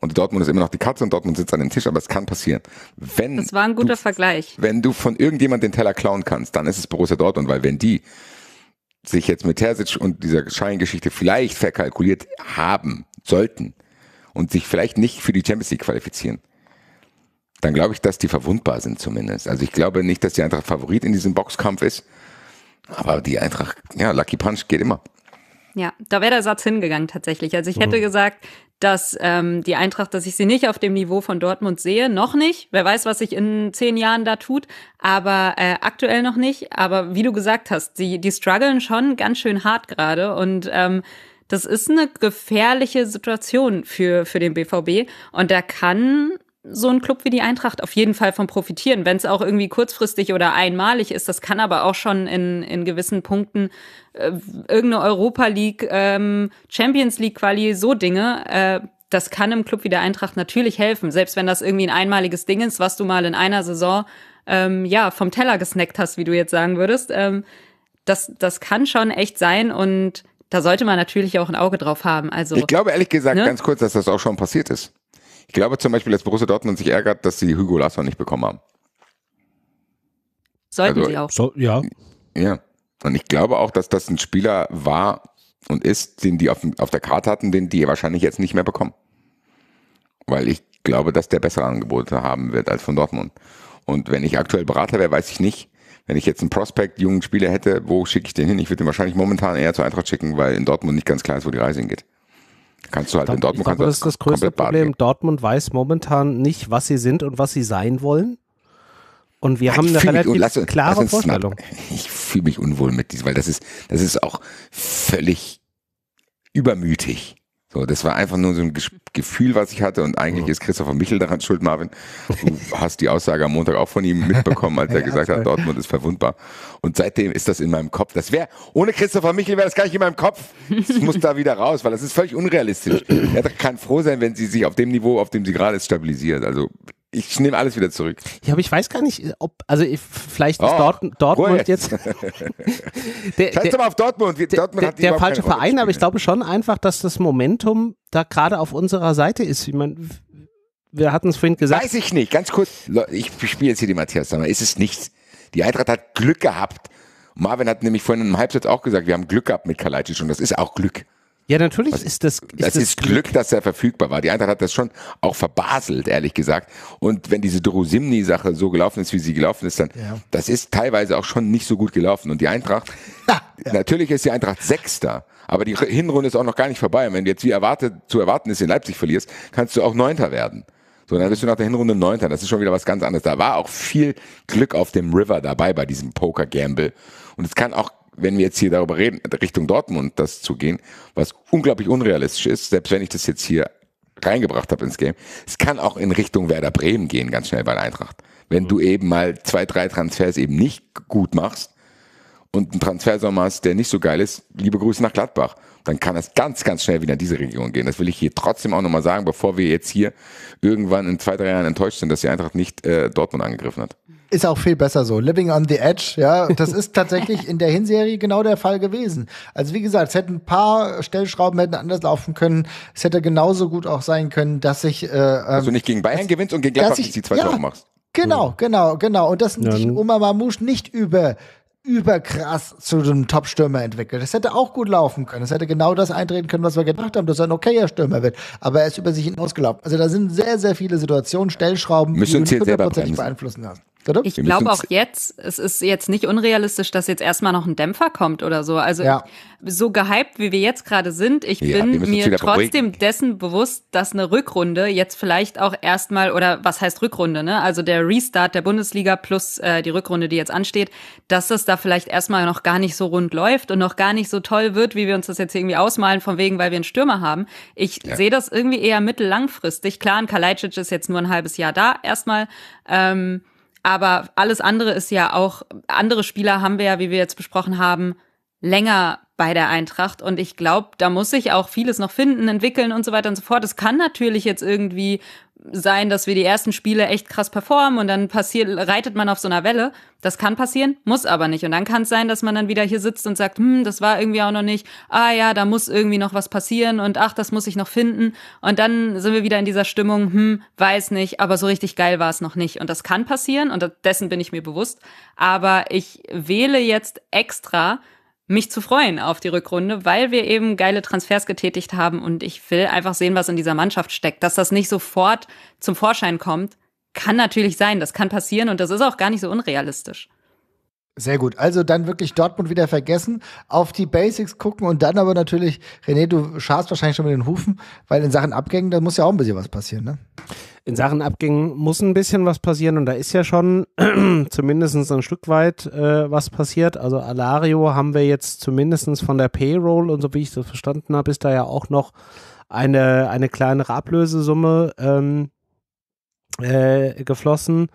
und Dortmund ist immer noch die Katze und Dortmund sitzt an dem Tisch, aber es kann passieren. Wenn das war ein guter du, Vergleich. Wenn du von irgendjemand den Teller klauen kannst, dann ist es Borussia Dortmund, weil wenn die sich jetzt mit Terzic und dieser Scheingeschichte vielleicht verkalkuliert haben sollten und sich vielleicht nicht für die Champions League qualifizieren, dann glaube ich, dass die verwundbar sind zumindest. Also ich glaube nicht, dass die Eintracht Favorit in diesem Boxkampf ist, aber die Eintracht, ja, Lucky Punch geht immer. Ja, da wäre der Satz hingegangen tatsächlich. Also ich hätte mhm. gesagt, dass ähm, die Eintracht, dass ich sie nicht auf dem Niveau von Dortmund sehe, noch nicht. Wer weiß, was sich in zehn Jahren da tut, aber äh, aktuell noch nicht. Aber wie du gesagt hast, die, die strugglen schon ganz schön hart gerade und ähm, das ist eine gefährliche Situation für, für den BVB und da kann so ein Club wie die Eintracht auf jeden Fall von profitieren, wenn es auch irgendwie kurzfristig oder einmalig ist. Das kann aber auch schon in, in gewissen Punkten äh, irgendeine Europa League, ähm, Champions League Quali, so Dinge. Äh, das kann einem Club wie der Eintracht natürlich helfen, selbst wenn das irgendwie ein einmaliges Ding ist, was du mal in einer Saison ähm, ja vom Teller gesnackt hast, wie du jetzt sagen würdest. Ähm, das, das kann schon echt sein und da sollte man natürlich auch ein Auge drauf haben. Also ich glaube ehrlich gesagt ne? ganz kurz, dass das auch schon passiert ist glaube zum Beispiel, dass Borussia Dortmund sich ärgert, dass sie Hugo Lasso nicht bekommen haben. Sollten also, sie auch. So, ja. Ja. Und ich glaube auch, dass das ein Spieler war und ist, den die auf, auf der Karte hatten, den die wahrscheinlich jetzt nicht mehr bekommen. Weil ich glaube, dass der bessere Angebote haben wird als von Dortmund. Und wenn ich aktuell Berater wäre, weiß ich nicht. Wenn ich jetzt einen Prospekt, jungen Spieler hätte, wo schicke ich den hin? Ich würde den wahrscheinlich momentan eher zur Eintracht schicken, weil in Dortmund nicht ganz klar ist, wo die Reise hingeht. Kannst du halt in Dortmund. Ich glaube, das ist das größte Problem. Baden. Dortmund weiß momentan nicht, was sie sind und was sie sein wollen. Und wir Nein, haben eine relativ mich, lass, klare lass Vorstellung. *laughs* Ich fühle mich unwohl mit diesem, weil das ist, das ist auch völlig übermütig. So, das war einfach nur so ein Gefühl, was ich hatte. Und eigentlich ist Christopher Michel daran schuld, Marvin. Du *laughs* hast die Aussage am Montag auch von ihm mitbekommen, als er *laughs* gesagt hat, Dortmund ist verwundbar. Und seitdem ist das in meinem Kopf. Das wäre, ohne Christopher Michel wäre das gar nicht in meinem Kopf. Ich muss da wieder raus, weil das ist völlig unrealistisch. Er kann froh sein, wenn sie sich auf dem Niveau, auf dem sie gerade ist, stabilisiert. Also ich nehme alles wieder zurück. Ja, aber ich weiß gar nicht, ob, also ich, vielleicht ist oh, Dort, Dortmund jetzt. jetzt. *laughs* der, Scheiß der, mal auf Dortmund. Wir, der, hat der, der falsche Verein, aber ich glaube schon einfach, dass das Momentum da gerade auf unserer Seite ist. Ich meine, wir hatten es vorhin gesagt. Weiß ich nicht, ganz kurz. Ich spiele jetzt hier die Matthias Sammer. Ist es nichts. Die Eintracht hat Glück gehabt. Marvin hat nämlich vorhin im Halbsatz auch gesagt, wir haben Glück gehabt mit Kalajdzic und das ist auch Glück. Ja, natürlich Was, ist das. Ist das, das ist Glück, Glück, dass er verfügbar war. Die Eintracht hat das schon auch verbaselt, ehrlich gesagt. Und wenn diese Drosimni-Sache so gelaufen ist, wie sie gelaufen ist, dann ja. das ist teilweise auch schon nicht so gut gelaufen. Und die Eintracht, ja. natürlich ist die Eintracht Sechster, aber die Hinrunde ist auch noch gar nicht vorbei. Und wenn du jetzt wie erwartet zu erwarten ist in Leipzig verlierst, kannst du auch Neunter werden. So, dann bist du nach der Hinrunde Neunter. Das ist schon wieder was ganz anderes. Da war auch viel Glück auf dem River dabei bei diesem Poker-Gamble. Und es kann auch wenn wir jetzt hier darüber reden, Richtung Dortmund das zu gehen, was unglaublich unrealistisch ist, selbst wenn ich das jetzt hier reingebracht habe ins Game, es kann auch in Richtung Werder Bremen gehen, ganz schnell bei der Eintracht. Wenn mhm. du eben mal zwei, drei Transfers eben nicht gut machst und einen Transfersommer hast, der nicht so geil ist, liebe Grüße nach Gladbach. Dann kann das ganz, ganz schnell wieder in diese Region gehen. Das will ich hier trotzdem auch nochmal sagen, bevor wir jetzt hier irgendwann in zwei, drei Jahren enttäuscht sind, dass die Eintracht nicht äh, Dortmund angegriffen hat. Ist auch viel besser so. Living on the Edge, ja. Das ist tatsächlich in der Hinserie genau der Fall gewesen. Also wie gesagt, es hätten ein paar Stellschrauben hätten anders laufen können. Es hätte genauso gut auch sein können, dass ich äh, ähm, also nicht gegen Bayern dass, gewinnst und gegen Gladbach ich, die zwei ja, Tore machst. Genau, mhm. genau, genau. Und dass ja. dich Oma Mamouche nicht über überkrass zu einem Top-Stürmer entwickelt. Das hätte auch gut laufen können. Es hätte genau das eintreten können, was wir gedacht haben, dass er ein okayer Stürmer wird. Aber er ist über sich hinausgelaufen. Also da sind sehr, sehr viele Situationen, Stellschrauben, die uns hier selber beeinflussen lassen. Oder? Ich glaube auch jetzt, es ist jetzt nicht unrealistisch, dass jetzt erstmal noch ein Dämpfer kommt oder so. Also ja. ich, so gehypt, wie wir jetzt gerade sind, ich ja, bin mir trotzdem beruhigen. dessen bewusst, dass eine Rückrunde jetzt vielleicht auch erstmal, oder was heißt Rückrunde, ne? Also der Restart der Bundesliga plus äh, die Rückrunde, die jetzt ansteht, dass das da vielleicht erstmal noch gar nicht so rund läuft und noch gar nicht so toll wird, wie wir uns das jetzt irgendwie ausmalen, von wegen, weil wir einen Stürmer haben. Ich ja. sehe das irgendwie eher mittellangfristig. Klar, ein Kalajdzic ist jetzt nur ein halbes Jahr da erstmal. Ähm, aber alles andere ist ja auch, andere Spieler haben wir ja, wie wir jetzt besprochen haben, länger bei der Eintracht. Und ich glaube, da muss sich auch vieles noch finden, entwickeln und so weiter und so fort. Es kann natürlich jetzt irgendwie sein, dass wir die ersten Spiele echt krass performen und dann passiert, reitet man auf so einer Welle. Das kann passieren, muss aber nicht. Und dann kann es sein, dass man dann wieder hier sitzt und sagt, hm, das war irgendwie auch noch nicht. Ah ja, da muss irgendwie noch was passieren und ach, das muss ich noch finden. Und dann sind wir wieder in dieser Stimmung, hm, weiß nicht, aber so richtig geil war es noch nicht. Und das kann passieren und dessen bin ich mir bewusst. Aber ich wähle jetzt extra mich zu freuen auf die Rückrunde, weil wir eben geile Transfers getätigt haben und ich will einfach sehen, was in dieser Mannschaft steckt. Dass das nicht sofort zum Vorschein kommt, kann natürlich sein, das kann passieren und das ist auch gar nicht so unrealistisch. Sehr gut. Also dann wirklich Dortmund wieder vergessen, auf die Basics gucken und dann aber natürlich, René, du scharst wahrscheinlich schon mit den Hufen, weil in Sachen Abgängen, da muss ja auch ein bisschen was passieren, ne? In Sachen Abgängen muss ein bisschen was passieren und da ist ja schon *clears throat* zumindest ein Stück weit äh, was passiert. Also Alario haben wir jetzt zumindest von der Payroll und so wie ich das verstanden habe, ist da ja auch noch eine, eine kleinere Ablösesumme ähm, äh, geflossen.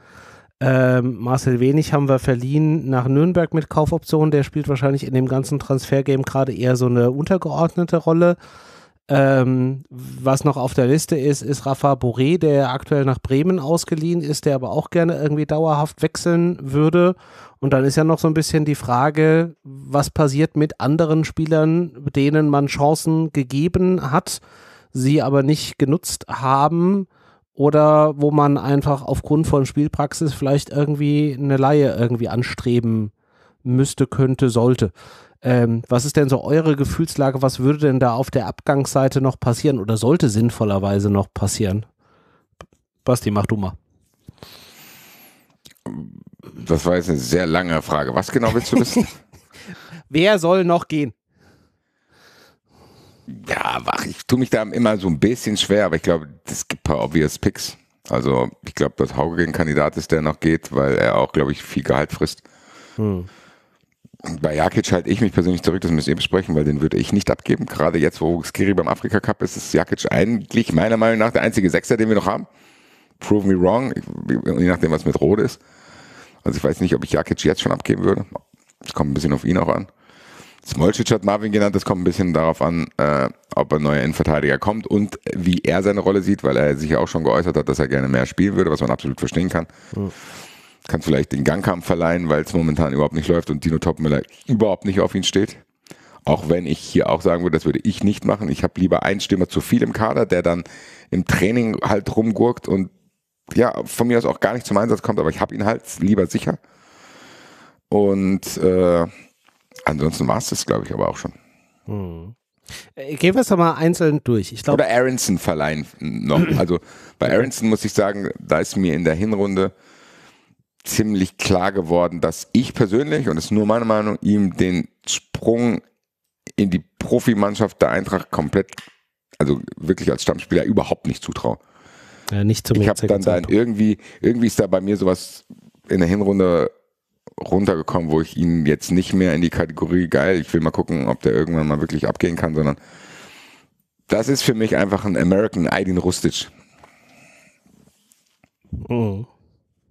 Ähm, Marcel Wenig haben wir verliehen nach Nürnberg mit Kaufoption. Der spielt wahrscheinlich in dem ganzen Transfergame gerade eher so eine untergeordnete Rolle. Ähm, was noch auf der Liste ist, ist Rafa Boré, der aktuell nach Bremen ausgeliehen ist, der aber auch gerne irgendwie dauerhaft wechseln würde. Und dann ist ja noch so ein bisschen die Frage, was passiert mit anderen Spielern, denen man Chancen gegeben hat, sie aber nicht genutzt haben oder wo man einfach aufgrund von Spielpraxis vielleicht irgendwie eine Laie irgendwie anstreben müsste, könnte, sollte. Ähm, was ist denn so eure Gefühlslage? Was würde denn da auf der Abgangsseite noch passieren oder sollte sinnvollerweise noch passieren? Basti, mach du mal. Das war jetzt eine sehr lange Frage. Was genau willst du wissen? *laughs* Wer soll noch gehen? ja, wach, ich tue mich da immer so ein bisschen schwer, aber ich glaube, es gibt ein paar obvious Picks. Also ich glaube, dass Hauge ein Kandidat ist, der noch geht, weil er auch, glaube ich, viel Gehalt frisst. Hm. Bei Jakic halte ich mich persönlich zurück, das müsst ihr besprechen, weil den würde ich nicht abgeben. Gerade jetzt, wo Skiri beim Afrika Cup ist, ist Jakic eigentlich meiner Meinung nach der einzige Sechser, den wir noch haben. Prove me wrong, je nachdem, was mit Rode ist. Also ich weiß nicht, ob ich Jakic jetzt schon abgeben würde. Es kommt ein bisschen auf ihn auch an. Smolcic hat Marvin genannt, das kommt ein bisschen darauf an, äh, ob ein neuer Innenverteidiger kommt und wie er seine Rolle sieht, weil er sich ja auch schon geäußert hat, dass er gerne mehr spielen würde, was man absolut verstehen kann. Mhm. Kann vielleicht den Gangkampf verleihen, weil es momentan überhaupt nicht läuft und Dino Topmüller überhaupt nicht auf ihn steht. Auch wenn ich hier auch sagen würde, das würde ich nicht machen. Ich habe lieber einen Stürmer zu viel im Kader, der dann im Training halt rumgurkt und ja, von mir aus auch gar nicht zum Einsatz kommt, aber ich habe ihn halt lieber sicher. Und äh, Ansonsten war es das, glaube ich, aber auch schon. Hm. Gehen wir es doch mal einzeln durch. Ich glaub, Oder Aronson verleihen noch. *clears throat* Also bei Aronson muss ich sagen, da ist mir in der Hinrunde ziemlich klar geworden, dass ich persönlich, und das ist nur meine Meinung, ihm den Sprung in die Profimannschaft der Eintracht komplett, also wirklich als Stammspieler überhaupt nicht zutraue. Ja, nicht zum Ich habe dann da irgendwie, irgendwie ist da bei mir sowas in der Hinrunde runtergekommen, wo ich ihn jetzt nicht mehr in die Kategorie geil, ich will mal gucken, ob der irgendwann mal wirklich abgehen kann, sondern das ist für mich einfach ein American Aydin Rustic. Oh.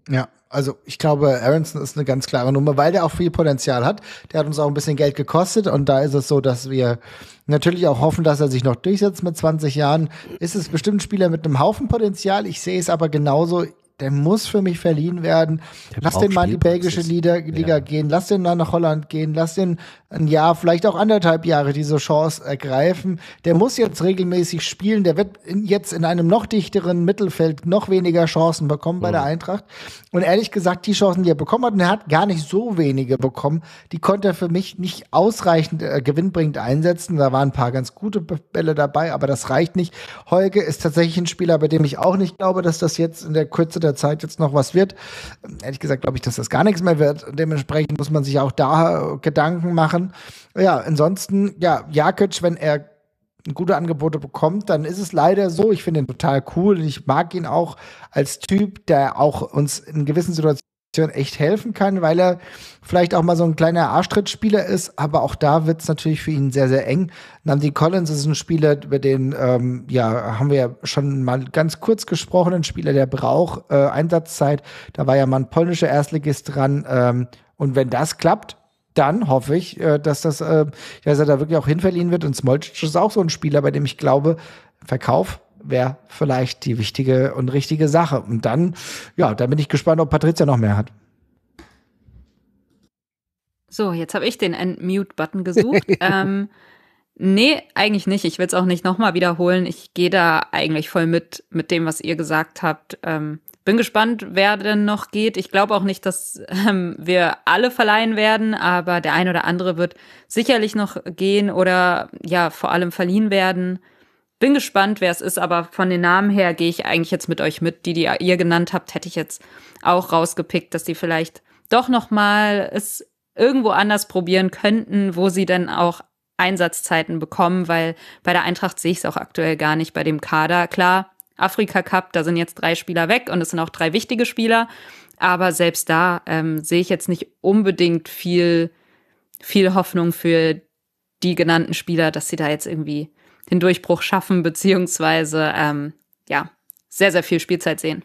Ja, also ich glaube, Aronson ist eine ganz klare Nummer, weil der auch viel Potenzial hat. Der hat uns auch ein bisschen Geld gekostet und da ist es so, dass wir natürlich auch hoffen, dass er sich noch durchsetzt mit 20 Jahren. Ist es bestimmt ein Spieler mit einem Haufen Potenzial. Ich sehe es aber genauso der muss für mich verliehen werden. Der lass den mal in die belgische Liga, Liga ja. gehen, lass den mal nach Holland gehen, lass den ein Jahr, vielleicht auch anderthalb Jahre diese Chance ergreifen. Der muss jetzt regelmäßig spielen, der wird in, jetzt in einem noch dichteren Mittelfeld noch weniger Chancen bekommen mhm. bei der mhm. Eintracht. Und ehrlich gesagt, die Chancen, die er bekommen hat, und er hat gar nicht so wenige bekommen, die konnte er für mich nicht ausreichend äh, gewinnbringend einsetzen. Da waren ein paar ganz gute Bälle dabei, aber das reicht nicht. Holge ist tatsächlich ein Spieler, bei dem ich auch nicht glaube, dass das jetzt in der Kürze der der Zeit jetzt noch was wird. Ehrlich gesagt glaube ich, dass das gar nichts mehr wird. Dementsprechend muss man sich auch da äh, Gedanken machen. Ja, ansonsten, ja, Jakic, wenn er gute Angebote bekommt, dann ist es leider so. Ich finde ihn total cool. Ich mag ihn auch als Typ, der auch uns in gewissen Situationen echt helfen kann, weil er vielleicht auch mal so ein kleiner Arschtrittspieler ist, aber auch da wird es natürlich für ihn sehr, sehr eng. Namdi Collins ist ein Spieler, über den, ähm, ja, haben wir ja schon mal ganz kurz gesprochen, ein Spieler, der braucht äh, Einsatzzeit. Da war ja mal ein polnischer Erstligist dran. Ähm, und wenn das klappt, dann hoffe ich, äh, dass, das, äh, dass er da wirklich auch hinverliehen wird. Und Smolcic ist auch so ein Spieler, bei dem ich glaube, Verkauf wäre vielleicht die wichtige und richtige Sache. Und dann, ja, da bin ich gespannt, ob Patricia noch mehr hat. So, jetzt habe ich den Unmute-Button gesucht. *laughs* ähm, nee, eigentlich nicht. Ich will es auch nicht nochmal wiederholen. Ich gehe da eigentlich voll mit, mit dem, was ihr gesagt habt. Ähm, bin gespannt, wer denn noch geht. Ich glaube auch nicht, dass ähm, wir alle verleihen werden, aber der ein oder andere wird sicherlich noch gehen oder ja, vor allem verliehen werden. Bin gespannt, wer es ist, aber von den Namen her gehe ich eigentlich jetzt mit euch mit. Die, die ihr genannt habt, hätte ich jetzt auch rausgepickt, dass die vielleicht doch nochmal es irgendwo anders probieren könnten, wo sie dann auch Einsatzzeiten bekommen, weil bei der Eintracht sehe ich es auch aktuell gar nicht bei dem Kader. Klar, Afrika Cup, da sind jetzt drei Spieler weg und es sind auch drei wichtige Spieler, aber selbst da ähm, sehe ich jetzt nicht unbedingt viel viel Hoffnung für die genannten Spieler, dass sie da jetzt irgendwie den Durchbruch schaffen, beziehungsweise ähm, ja, sehr, sehr viel Spielzeit sehen.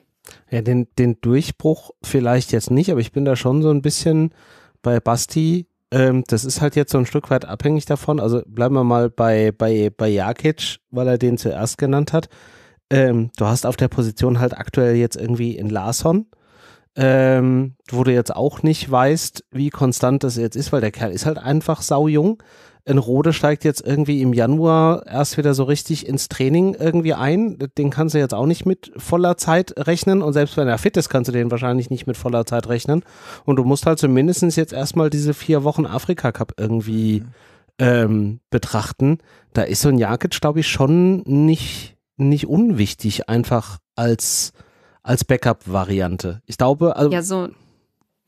Ja, den, den Durchbruch vielleicht jetzt nicht, aber ich bin da schon so ein bisschen bei Basti. Ähm, das ist halt jetzt so ein Stück weit abhängig davon. Also bleiben wir mal bei, bei, bei Jakic, weil er den zuerst genannt hat. Ähm, du hast auf der Position halt aktuell jetzt irgendwie in Larson, ähm, wo du jetzt auch nicht weißt, wie konstant das jetzt ist, weil der Kerl ist halt einfach saujung in Rode steigt jetzt irgendwie im Januar erst wieder so richtig ins Training irgendwie ein. Den kannst du jetzt auch nicht mit voller Zeit rechnen. Und selbst wenn er fit ist, kannst du den wahrscheinlich nicht mit voller Zeit rechnen. Und du musst halt zumindest jetzt erstmal diese vier Wochen Afrika Cup irgendwie ähm, betrachten. Da ist so ein Jakic, glaube ich, schon nicht, nicht unwichtig, einfach als, als Backup-Variante. Ich glaube, also. Ja, so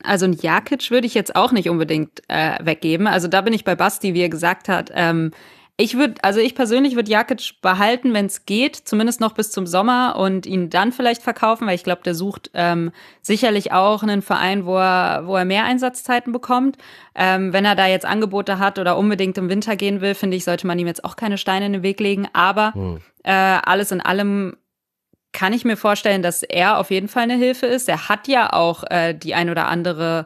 also ein Jakic würde ich jetzt auch nicht unbedingt äh, weggeben. Also da bin ich bei Basti, wie er gesagt hat. Ähm, ich würde, also ich persönlich würde Jakic behalten, wenn es geht, zumindest noch bis zum Sommer und ihn dann vielleicht verkaufen, weil ich glaube, der sucht ähm, sicherlich auch einen Verein, wo er, wo er mehr Einsatzzeiten bekommt. Ähm, wenn er da jetzt Angebote hat oder unbedingt im Winter gehen will, finde ich, sollte man ihm jetzt auch keine Steine in den Weg legen. Aber hm. äh, alles in allem kann ich mir vorstellen, dass er auf jeden Fall eine Hilfe ist. Er hat ja auch äh, die ein oder andere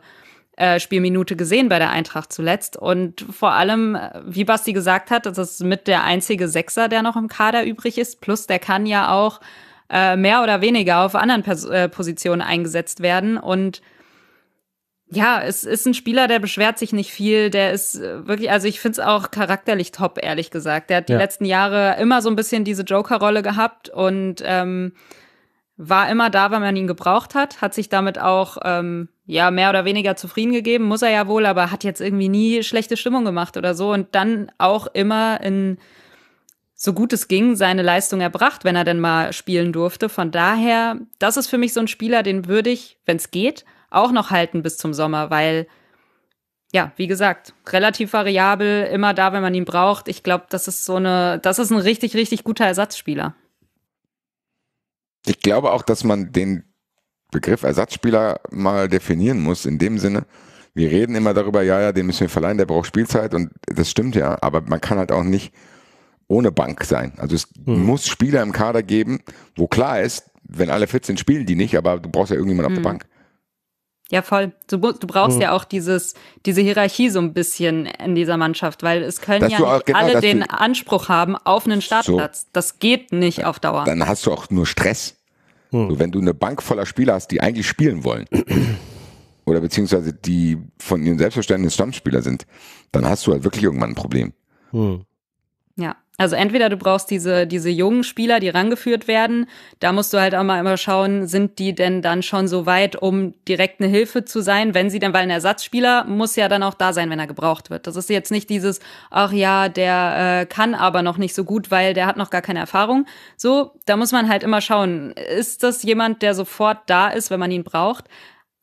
äh, Spielminute gesehen bei der Eintracht zuletzt. Und vor allem, äh, wie Basti gesagt hat, das ist mit der einzige Sechser, der noch im Kader übrig ist. Plus, der kann ja auch äh, mehr oder weniger auf anderen Pers äh, Positionen eingesetzt werden. Und ja, es ist ein Spieler, der beschwert sich nicht viel, der ist äh, wirklich, also ich finde es auch charakterlich top, ehrlich gesagt. Der hat die ja. letzten Jahre immer so ein bisschen diese Joker-Rolle gehabt und ähm, war immer da, wenn man ihn gebraucht hat, hat sich damit auch ähm, ja mehr oder weniger zufrieden gegeben, muss er ja wohl, aber hat jetzt irgendwie nie schlechte Stimmung gemacht oder so und dann auch immer in so gut es ging, seine Leistung erbracht, wenn er denn mal spielen durfte. Von daher, das ist für mich so ein Spieler, den würde ich, wenn es geht, auch noch halten bis zum Sommer, weil ja, wie gesagt, relativ variabel, immer da, wenn man ihn braucht. Ich glaube, das ist so eine, das ist ein richtig, richtig guter Ersatzspieler. Ich glaube auch, dass man den Begriff Ersatzspieler mal definieren muss, in dem Sinne, wir reden immer darüber, ja, ja, den müssen wir verleihen, der braucht Spielzeit und das stimmt ja, aber man kann halt auch nicht ohne Bank sein. Also es hm. muss Spieler im Kader geben, wo klar ist, wenn alle fit sind, spielen die nicht, aber du brauchst ja irgendjemanden hm. auf der hm. Bank. Ja, voll. Du, du brauchst mhm. ja auch dieses, diese Hierarchie so ein bisschen in dieser Mannschaft, weil es können dass ja auch, genau, alle den du, Anspruch haben auf einen Startplatz. So, das geht nicht ja, auf Dauer. Dann hast du auch nur Stress. Mhm. So, wenn du eine Bank voller Spieler hast, die eigentlich spielen wollen. *clears throat* oder beziehungsweise die von ihrem Selbstverständnis Stammspieler sind, dann hast du halt wirklich irgendwann ein Problem. Mhm. Ja, also entweder du brauchst diese, diese jungen Spieler, die rangeführt werden. Da musst du halt auch mal immer schauen, sind die denn dann schon so weit, um direkt eine Hilfe zu sein, wenn sie denn, weil ein Ersatzspieler muss ja dann auch da sein, wenn er gebraucht wird. Das ist jetzt nicht dieses, ach ja, der äh, kann aber noch nicht so gut, weil der hat noch gar keine Erfahrung. So, da muss man halt immer schauen, ist das jemand, der sofort da ist, wenn man ihn braucht?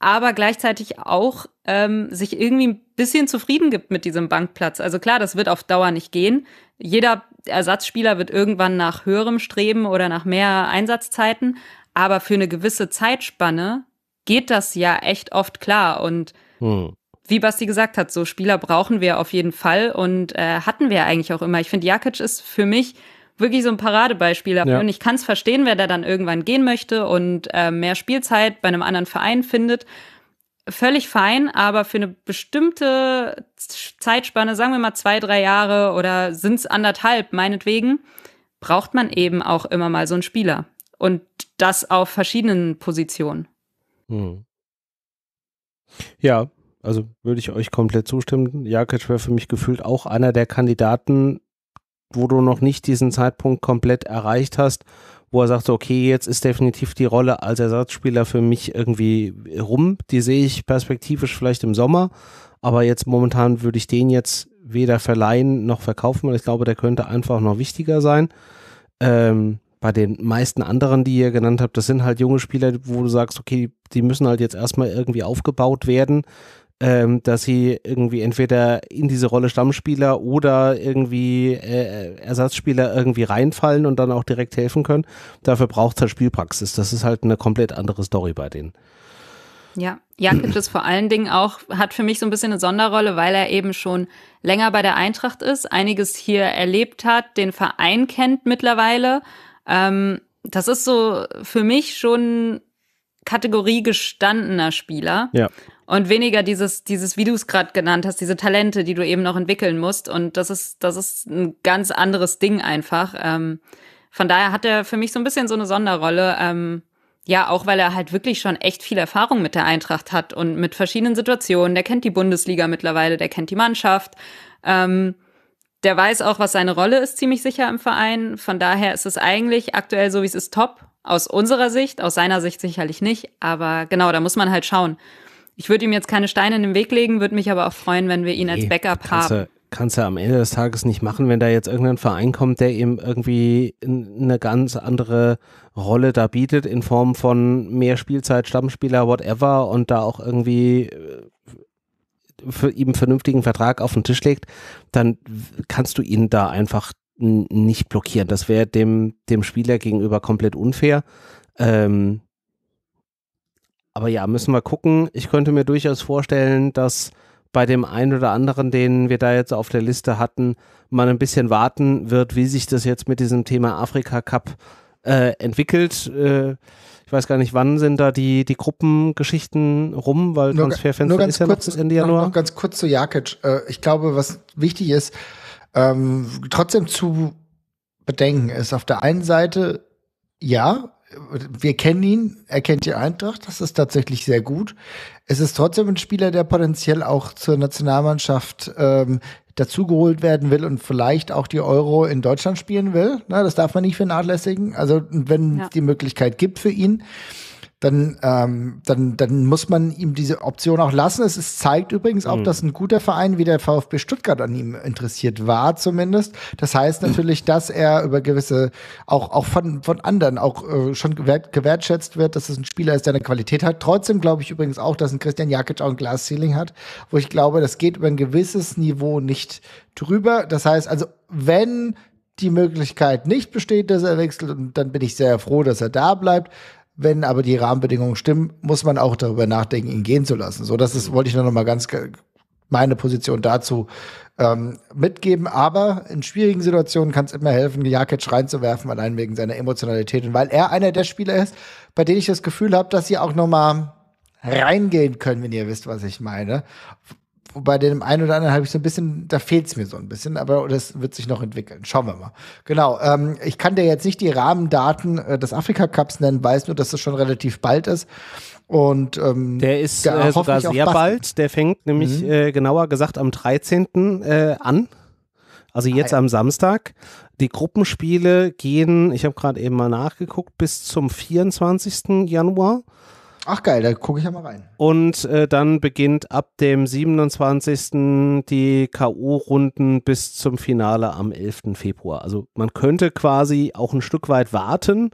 aber gleichzeitig auch ähm, sich irgendwie ein bisschen zufrieden gibt mit diesem Bankplatz. Also klar, das wird auf Dauer nicht gehen. Jeder Ersatzspieler wird irgendwann nach höherem Streben oder nach mehr Einsatzzeiten, aber für eine gewisse Zeitspanne geht das ja echt oft klar. Und hm. wie Basti gesagt hat, so Spieler brauchen wir auf jeden Fall und äh, hatten wir eigentlich auch immer. Ich finde, Jakic ist für mich wirklich so ein Paradebeispiel dafür. Ja. Und ich kann es verstehen, wer da dann irgendwann gehen möchte und äh, mehr Spielzeit bei einem anderen Verein findet. Völlig fein, aber für eine bestimmte Zeitspanne, sagen wir mal zwei, drei Jahre oder sind es anderthalb, meinetwegen, braucht man eben auch immer mal so einen Spieler. Und das auf verschiedenen Positionen. Hm. Ja, also würde ich euch komplett zustimmen. Jakic wäre für mich gefühlt auch einer der Kandidaten, wo du noch nicht diesen Zeitpunkt komplett erreicht hast, wo er sagt, okay, jetzt ist definitiv die Rolle als Ersatzspieler für mich irgendwie rum. Die sehe ich perspektivisch vielleicht im Sommer, aber jetzt momentan würde ich den jetzt weder verleihen noch verkaufen, weil ich glaube, der könnte einfach noch wichtiger sein. Ähm, bei den meisten anderen, die ihr genannt habt, das sind halt junge Spieler, wo du sagst, okay, die müssen halt jetzt erstmal irgendwie aufgebaut werden ähm, dass sie irgendwie entweder in diese Rolle Stammspieler oder irgendwie äh, Ersatzspieler irgendwie reinfallen und dann auch direkt helfen können. Dafür braucht es halt Spielpraxis. Das ist halt eine komplett andere Story bei denen. Ja, Jakic ist vor allen Dingen auch, hat für mich so ein bisschen eine Sonderrolle, weil er eben schon länger bei der Eintracht ist, einiges hier erlebt hat, den Verein kennt mittlerweile. Ähm, das ist so für mich schon Kategorie gestandener Spieler. Ja und weniger dieses, dieses, wie du es gerade genannt hast, diese Talente, die du eben noch entwickeln musst. Und das ist, das ist ein ganz anderes Ding einfach. Ähm, von daher hat er für mich so ein bisschen so eine Sonderrolle. Ähm, ja, auch weil er halt wirklich schon echt viel Erfahrung mit der Eintracht hat und mit verschiedenen Situationen. Der kennt die Bundesliga mittlerweile, der kennt die Mannschaft. Ähm, der weiß auch, was seine Rolle ist, ziemlich sicher im Verein. Von daher ist es eigentlich aktuell so, wie es ist, top. Aus unserer Sicht, aus seiner Sicht sicherlich nicht. Aber genau, da muss man halt schauen. Ich würde ihm jetzt keine Steine in den Weg legen, würde mich aber auch freuen, wenn wir ihn nee, als Backup kannst haben. Du, kannst du am Ende des Tages nicht machen, wenn da jetzt irgendein Verein kommt, der ihm irgendwie eine ganz andere Rolle da bietet in Form von mehr Spielzeit, Stammspieler, whatever und da auch irgendwie äh, für ihm einen vernünftigen Vertrag auf den Tisch legt, dann kannst du ihn da einfach nicht blockieren. Das wäre dem, dem Spieler gegenüber komplett unfair. Ähm, aber ja, müssen wir gucken. Ich könnte mir durchaus vorstellen, dass bei dem einen oder anderen, den wir da jetzt auf der Liste hatten, man ein bisschen warten wird, wie sich das jetzt mit diesem Thema Afrika Cup äh, entwickelt. Äh, ich weiß gar nicht, wann sind da die, die Gruppengeschichten rum, weil nur, Transferfenster ist ja kurz, noch Ende Januar. Noch, noch ganz kurz zu Jakic. Äh, ich glaube, was wichtig ist, ähm, trotzdem zu bedenken ist, auf der einen Seite, ja, wir kennen ihn, er kennt die Eintracht, das ist tatsächlich sehr gut. Es ist trotzdem ein Spieler, der potenziell auch zur Nationalmannschaft ähm, dazugeholt werden will und vielleicht auch die Euro in Deutschland spielen will. Na, das darf man nicht vernachlässigen. Also wenn es ja. die Möglichkeit gibt für ihn dann, ähm, dann, dann muss man ihm diese Option auch lassen. Es ist, zeigt übrigens auch, mhm. dass ein guter Verein wie der VfB Stuttgart an ihm interessiert war, zumindest. Das heißt mhm. natürlich, dass er über gewisse, auch, auch von, von anderen, auch äh, schon gewährt, gewertschätzt wird, dass es ein Spieler ist, der eine Qualität hat. Trotzdem glaube ich übrigens auch, dass ein Christian Jakic auch ein Glass-Ceiling hat, wo ich glaube, das geht über ein gewisses Niveau nicht drüber. Das heißt also, wenn die Möglichkeit nicht besteht, dass er wechselt, und dann bin ich sehr froh, dass er da bleibt. Wenn aber die Rahmenbedingungen stimmen, muss man auch darüber nachdenken, ihn gehen zu lassen. So, das ist, mhm. wollte ich noch mal ganz meine Position dazu ähm, mitgeben. Aber in schwierigen Situationen kann es immer helfen, Jakic reinzuwerfen, allein wegen seiner Emotionalität und weil er einer der Spieler ist, bei denen ich das Gefühl habe, dass sie auch noch mal reingehen können, wenn ihr wisst, was ich meine. Wobei dem einen oder anderen habe ich so ein bisschen, da fehlt es mir so ein bisschen, aber das wird sich noch entwickeln. Schauen wir mal. Genau, ähm, ich kann dir jetzt nicht die Rahmendaten äh, des Afrika-Cups nennen, weiß nur, dass das schon relativ bald ist. Und ähm, der ist äh, sogar sehr bald. Der fängt nämlich mhm. äh, genauer gesagt am 13. Äh, an. Also jetzt Hi. am Samstag. Die Gruppenspiele gehen, ich habe gerade eben mal nachgeguckt, bis zum 24. Januar. Ach geil, da gucke ich ja mal rein. Und äh, dann beginnt ab dem 27. die KO-Runden bis zum Finale am 11. Februar. Also man könnte quasi auch ein Stück weit warten,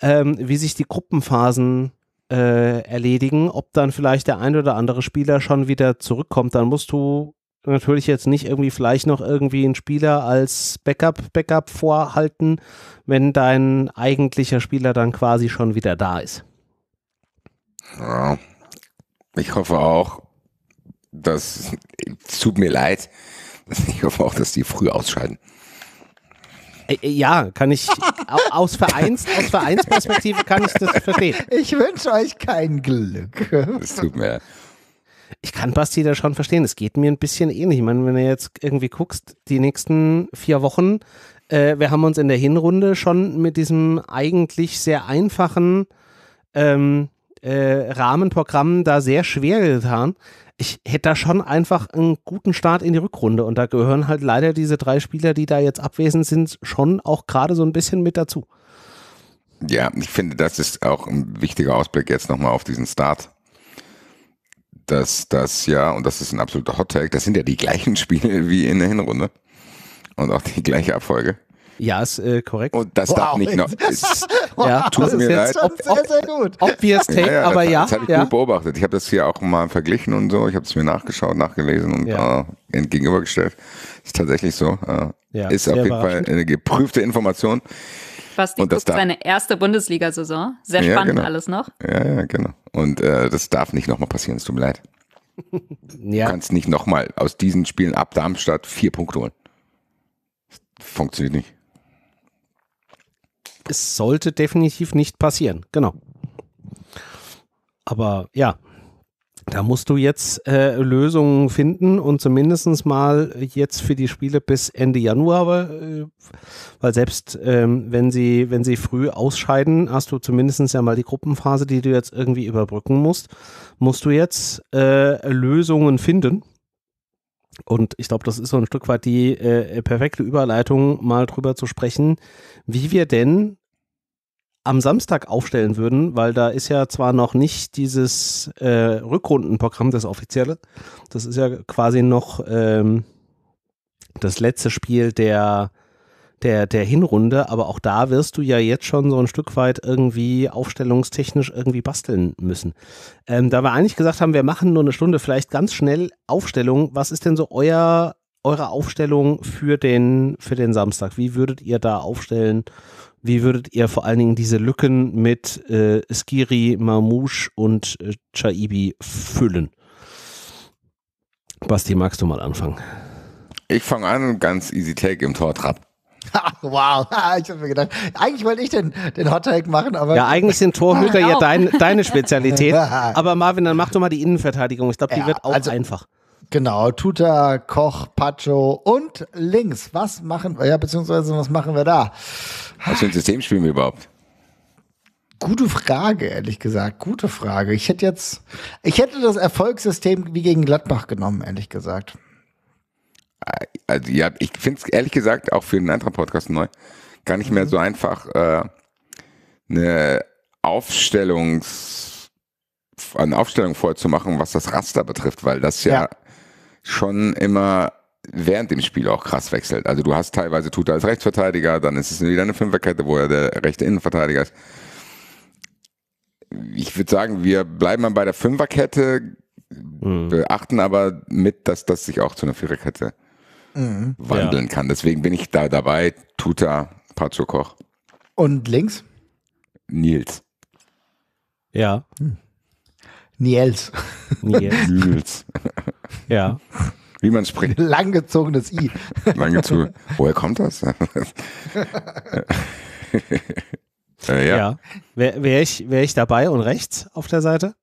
ähm, wie sich die Gruppenphasen äh, erledigen, ob dann vielleicht der ein oder andere Spieler schon wieder zurückkommt. Dann musst du natürlich jetzt nicht irgendwie vielleicht noch irgendwie einen Spieler als Backup, Backup vorhalten, wenn dein eigentlicher Spieler dann quasi schon wieder da ist. Ja, ich hoffe auch, dass, es tut mir leid, *laughs* ich hoffe auch, dass die früh ausscheiden. Äh, äh, ja, kann ich aus, Vereins, aus Vereinsperspektive kann ich das verstehen. Ich wünsche euch kein Glück. Es tut mir ich kann Basti da schon verstehen. Es geht mir ein bisschen ähnlich. Ich meine, wenn du jetzt irgendwie guckst, die nächsten vier Wochen, äh, wir haben uns in der Hinrunde schon mit diesem eigentlich sehr einfachen ähm, äh, Rahmenprogrammen da sehr schwer getan. Ich hätte da schon einfach einen guten Start in die Rückrunde und da gehören halt leider diese drei Spieler, die da jetzt abwesend sind, schon auch gerade so ein bisschen mit dazu. Ja, ich finde, das ist auch ein wichtiger Ausblick jetzt nochmal auf diesen Start dass das ja, und das ist ein absoluter Hot tag das sind ja die gleichen Spiele *laughs* wie in der Hinrunde und auch die gleiche Abfolge. Ja, ist äh, korrekt. Und das wow. darf nicht noch. *laughs* Ist, ja, tut mir leid. Ob, ob, sehr, sehr gut. Obvious Take, ja, ja, aber das, ja. Das habe ich ja. gut beobachtet. Ich habe das hier auch mal verglichen und so. Ich habe es mir nachgeschaut, nachgelesen und ja. äh, gegenübergestellt. Ist tatsächlich so. Äh, ja, ist auf jeden Fall eine geprüfte Information. Basti und das guckt seine erste Bundesliga-Saison. Sehr spannend genau. alles noch. Ja, ja, genau. Und äh, das darf nicht nochmal passieren, es tut mir leid. *laughs* ja. Du kannst nicht nochmal aus diesen Spielen ab Darmstadt vier Punkte holen. Funktioniert nicht es sollte definitiv nicht passieren. Genau. Aber ja, da musst du jetzt äh, Lösungen finden und zumindest mal jetzt für die Spiele bis Ende Januar, weil, äh, weil selbst ähm, wenn, sie, wenn sie früh ausscheiden, hast du zumindest ja mal die Gruppenphase, die du jetzt irgendwie überbrücken musst, musst du jetzt äh, Lösungen finden. Und ich glaube, das ist so ein Stück weit die äh, perfekte Überleitung, mal drüber zu sprechen, wie wir denn am Samstag aufstellen würden, weil da ist ja zwar noch nicht dieses äh, Rückrundenprogramm, das offizielle, das ist ja quasi noch ähm, das letzte Spiel der, der, der Hinrunde, aber auch da wirst du ja jetzt schon so ein Stück weit irgendwie aufstellungstechnisch irgendwie basteln müssen. Ähm, da wir eigentlich gesagt haben, wir machen nur eine Stunde, vielleicht ganz schnell Aufstellung. Was ist denn so euer, eure Aufstellung für den, für den Samstag? Wie würdet ihr da aufstellen? Wie würdet ihr vor allen Dingen diese Lücken mit äh, Skiri, Mamouche und äh, Chaibi füllen? Basti, magst du mal anfangen? Ich fange an, ganz easy take im Tortrap. wow, *laughs* ich habe mir gedacht, eigentlich wollte ich den, den Hot Take machen, aber. Ja, eigentlich sind Torhüter *laughs* ja dein, deine Spezialität. *laughs* Aber Marvin, dann mach doch mal die Innenverteidigung. Ich glaube, die ja, wird auch also einfach. Genau, Tuta, Koch, Pacho und links. Was machen wir, ja, beziehungsweise was machen wir da? Was für ein System spielen wir überhaupt? Gute Frage, ehrlich gesagt. Gute Frage. Ich hätte jetzt, ich hätte das Erfolgssystem wie gegen Gladbach genommen, ehrlich gesagt. Äh, also, ja, ich finde es ehrlich gesagt auch für den anderen Podcast neu gar nicht mehr mhm. so einfach, äh, eine Aufstellungs, eine Aufstellung vorzumachen, was das Raster betrifft, weil das ja, ja schon immer während dem Spiel auch krass wechselt. Also du hast teilweise Tuta als Rechtsverteidiger, dann ist es wieder eine Fünferkette, wo er der rechte Innenverteidiger ist. Ich würde sagen, wir bleiben mal bei der Fünferkette, mhm. beachten aber mit, dass das sich auch zu einer Viererkette mhm. wandeln ja. kann. Deswegen bin ich da dabei, Tuta, Pacho Koch. Und links? Nils. Ja. Hm. Niels. Niels. *laughs* Ja. *laughs* Wie man spricht. *laughs* Langgezogenes I. *laughs* Langgezogen. Woher kommt das? äh, ja. ja. Wäre wär ich, wär ich dabei und rechts auf der Seite?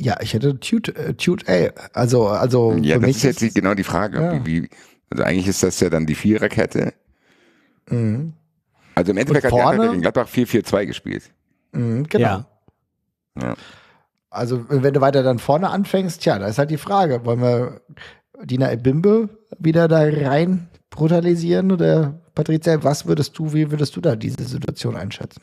Ja, ich hätte Tute, äh, Tute A. Also, also ja, das ist jetzt genau die Frage. Ja. Wie, also eigentlich ist das ja dann die Viererkette. Mhm. Also im Endeffekt hat vorne? der Gladbach 4-4-2 gespielt. Mhm, genau. Ja. ja. Also, wenn du weiter dann vorne anfängst, tja, da ist halt die Frage, wollen wir Dina Ebimbe wieder da rein brutalisieren oder Patricia, was würdest du, wie würdest du da diese Situation einschätzen?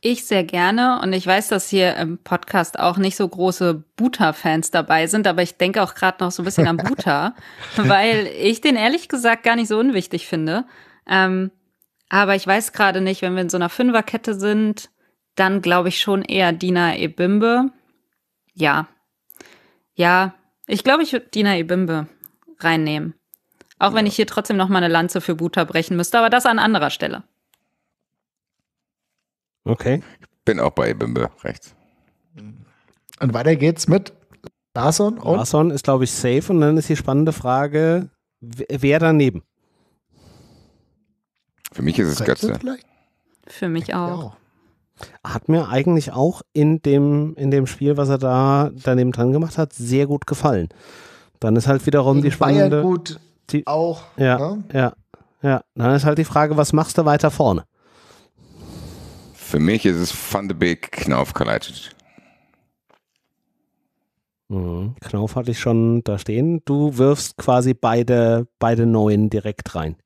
Ich sehr gerne und ich weiß, dass hier im Podcast auch nicht so große Buta-Fans dabei sind, aber ich denke auch gerade noch so ein bisschen an Buta, *laughs* weil ich den ehrlich gesagt gar nicht so unwichtig finde. Ähm, aber ich weiß gerade nicht, wenn wir in so einer Fünferkette sind, dann glaube ich schon eher Dina Ebimbe. Ja. Ja, ich glaube, ich würde Dina Ebimbe reinnehmen. Auch ja. wenn ich hier trotzdem noch mal eine Lanze für Buta brechen müsste, aber das an anderer Stelle. Okay. Ich bin auch bei Ebimbe rechts. Und weiter geht's mit Larson. Und Larson ist, glaube ich, safe. Und dann ist die spannende Frage, wer daneben? Für mich ist es Götze. Vielleicht? Für mich auch. Hat mir eigentlich auch in dem, in dem Spiel, was er da daneben dran gemacht hat, sehr gut gefallen. Dann ist halt wiederum Gegen die spannende. Bayern gut die, auch. Ja, ne? ja, ja. Dann ist halt die Frage, was machst du weiter vorne? Für mich ist es Van de Beek Knauf Kalajdzic. Mhm. Knauf hatte ich schon da stehen. Du wirfst quasi beide, beide neuen direkt rein.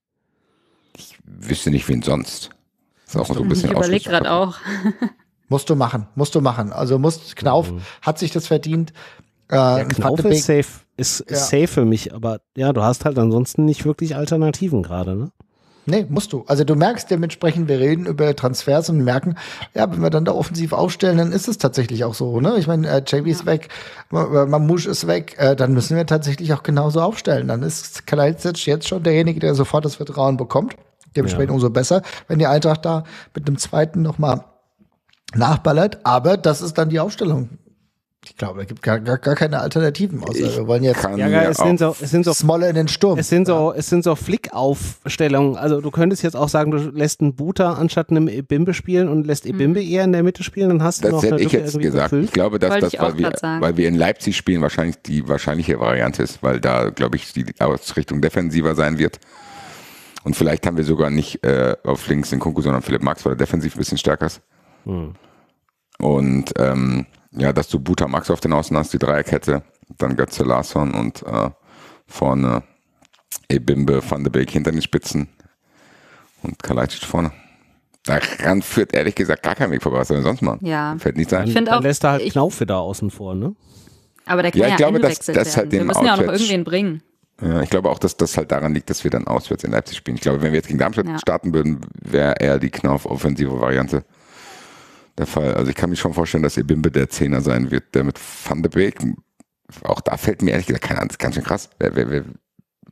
Ich wüsste nicht, wen sonst. Ist auch so ein bisschen Ich überlege gerade auch. *laughs* musst du machen, musst du machen. Also musst Knauf mhm. hat sich das verdient. Äh, ja, Knauf ist safe, ist, ja. safe für mich, aber ja, du hast halt ansonsten nicht wirklich Alternativen gerade, ne? Nee, musst du. Also du merkst dementsprechend, wir reden über Transfers und merken, ja, wenn wir dann da offensiv aufstellen, dann ist es tatsächlich auch so. Ne? Ich meine, äh, JB ist ja. weg, äh, Mamouche ist weg, äh, dann müssen wir tatsächlich auch genauso aufstellen. Dann ist Kalajdzic jetzt schon derjenige, der sofort das Vertrauen bekommt. Dementsprechend ja. umso besser, wenn die Eintracht da mit dem zweiten nochmal nachballert. Aber das ist dann die Aufstellung. Ich glaube, es gibt gar, gar, gar keine Alternativen, außer ich wir wollen jetzt ja, ja, es, sind so, es sind so Smolle in den Sturm. Es sind so, es so Flick-Aufstellungen. Also du könntest jetzt auch sagen, du lässt einen Buta anstatt einem Ebimbe spielen und lässt Ebimbe mhm. eher in der Mitte spielen, dann hast das noch hätte äh, ich Lücke jetzt gesagt. Gefüllt. Ich glaube, dass Wollte das, weil wir, weil wir in Leipzig spielen, wahrscheinlich die wahrscheinliche Variante ist, weil da, glaube ich, die Ausrichtung defensiver sein wird. Und vielleicht haben wir sogar nicht äh, auf links den Kunku, sondern Philipp Max, weil er defensiv ein bisschen stärker ist. Mhm. Und ähm, ja, dass du Buta Max auf den Außen hast, die Dreierkette, dann Götze Larsson und äh, vorne Ebimbe Van de Beek hinter den Spitzen und Kalajdzic vorne. Daran führt ehrlich gesagt gar kein Weg vorbei. Was soll denn sonst machen? Ja. Fällt nicht sein. Ich finde auch, lässt er halt Knaufe da außen vor, ne? Aber der kann ja, ja ich glaube, dass, das halt wir den Wir müssen ja auch noch irgendwen bringen. Ja, ich glaube auch, dass das halt daran liegt, dass wir dann auswärts in Leipzig spielen. Ich glaube, wenn wir jetzt gegen Darmstadt ja. starten würden, wäre eher die Knauf-offensive Variante der Fall. Also ich kann mir schon vorstellen, dass Ebimbe der Zehner sein wird, der mit Van de Beek. Auch da fällt mir ehrlich gesagt keiner an. Das ist ganz schön krass. Wer, wer, wer,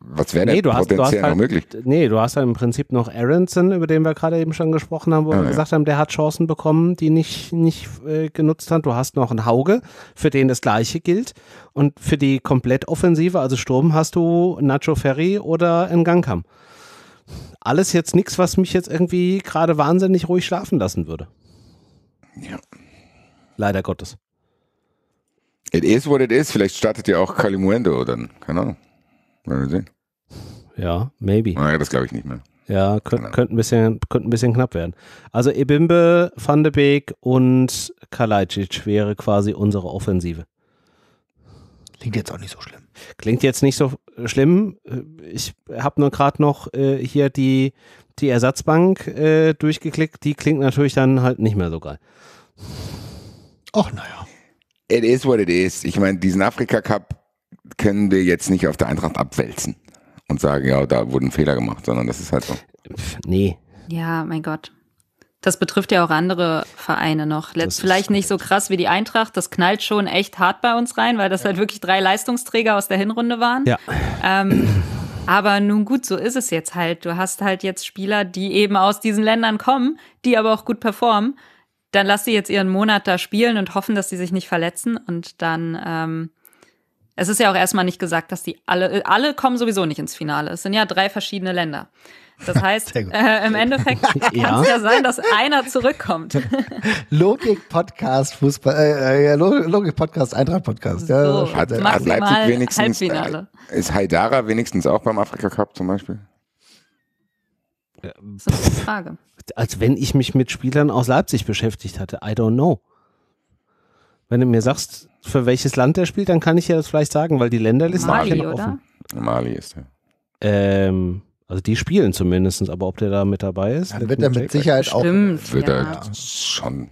was wäre nee, denn potenziell hast, hast noch halt, möglich? Nee, du hast ja halt im Prinzip noch Aronson, über den wir gerade eben schon gesprochen haben, wo ah, wir ja. gesagt haben, der hat Chancen bekommen, die nicht, nicht äh, genutzt hat. Du hast noch einen Hauge, für den das Gleiche gilt. Und für die komplett Offensive, also Sturm, hast du Nacho Ferry oder einen Gangkam. Alles jetzt nichts, was mich jetzt irgendwie gerade wahnsinnig ruhig schlafen lassen würde. Ja. Leider Gottes. It is what it is. Vielleicht startet ja auch Calimuendo dann. Keine Ahnung. Werden wir sehen ja, maybe. Naja, das glaube ich nicht mehr. Ja, könnte genau. könnt ein, bisschen, könnt ein bisschen knapp werden. Also Ebimbe, Van de Beek und Kalajdzic wäre quasi unsere Offensive. Klingt jetzt auch nicht so schlimm. Klingt jetzt nicht so schlimm. Ich habe nur gerade noch äh, hier die, die Ersatzbank äh, durchgeklickt. Die klingt natürlich dann halt nicht mehr so geil. Ach, naja. It is what it is. Ich meine, diesen Afrika-Cup können wir jetzt nicht auf der Eintracht abwälzen und sagen, ja, da wurden Fehler gemacht, sondern das ist halt so. Nee. Ja, mein Gott. Das betrifft ja auch andere Vereine noch. Letzt, vielleicht nicht so krass wie die Eintracht. Das knallt schon echt hart bei uns rein, weil das ja. halt wirklich drei Leistungsträger aus der Hinrunde waren. Ja. Ähm, aber nun gut, so ist es jetzt halt. Du hast halt jetzt Spieler, die eben aus diesen Ländern kommen, die aber auch gut performen. Dann lass sie jetzt ihren Monat da spielen und hoffen, dass sie sich nicht verletzen. Und dann ähm, es ist ja auch erstmal nicht gesagt, dass die alle, alle kommen sowieso nicht ins Finale. Es sind ja drei verschiedene Länder. Das *laughs* heißt, äh, im Endeffekt *laughs* ja. kann es ja sein, dass einer zurückkommt. *laughs* Logik-Podcast, Fußball, äh, äh Logik-Podcast, Eintracht-Podcast. So, hat, hat Leipzig wenigstens, Halbfinale. ist Haidara wenigstens auch beim Afrika-Cup zum Beispiel? das ist eine Frage. Als wenn ich mich mit Spielern aus Leipzig beschäftigt hatte. I don't know. Wenn du mir sagst, für welches Land der spielt, dann kann ich ja das vielleicht sagen, weil die Länderliste Mali, ist ja noch offen. Mali ist er. Ähm, also die spielen zumindest, aber ob der da mit dabei ist. Dann wird er mit Sicherheit auch. Stimmt, wird ja. er schon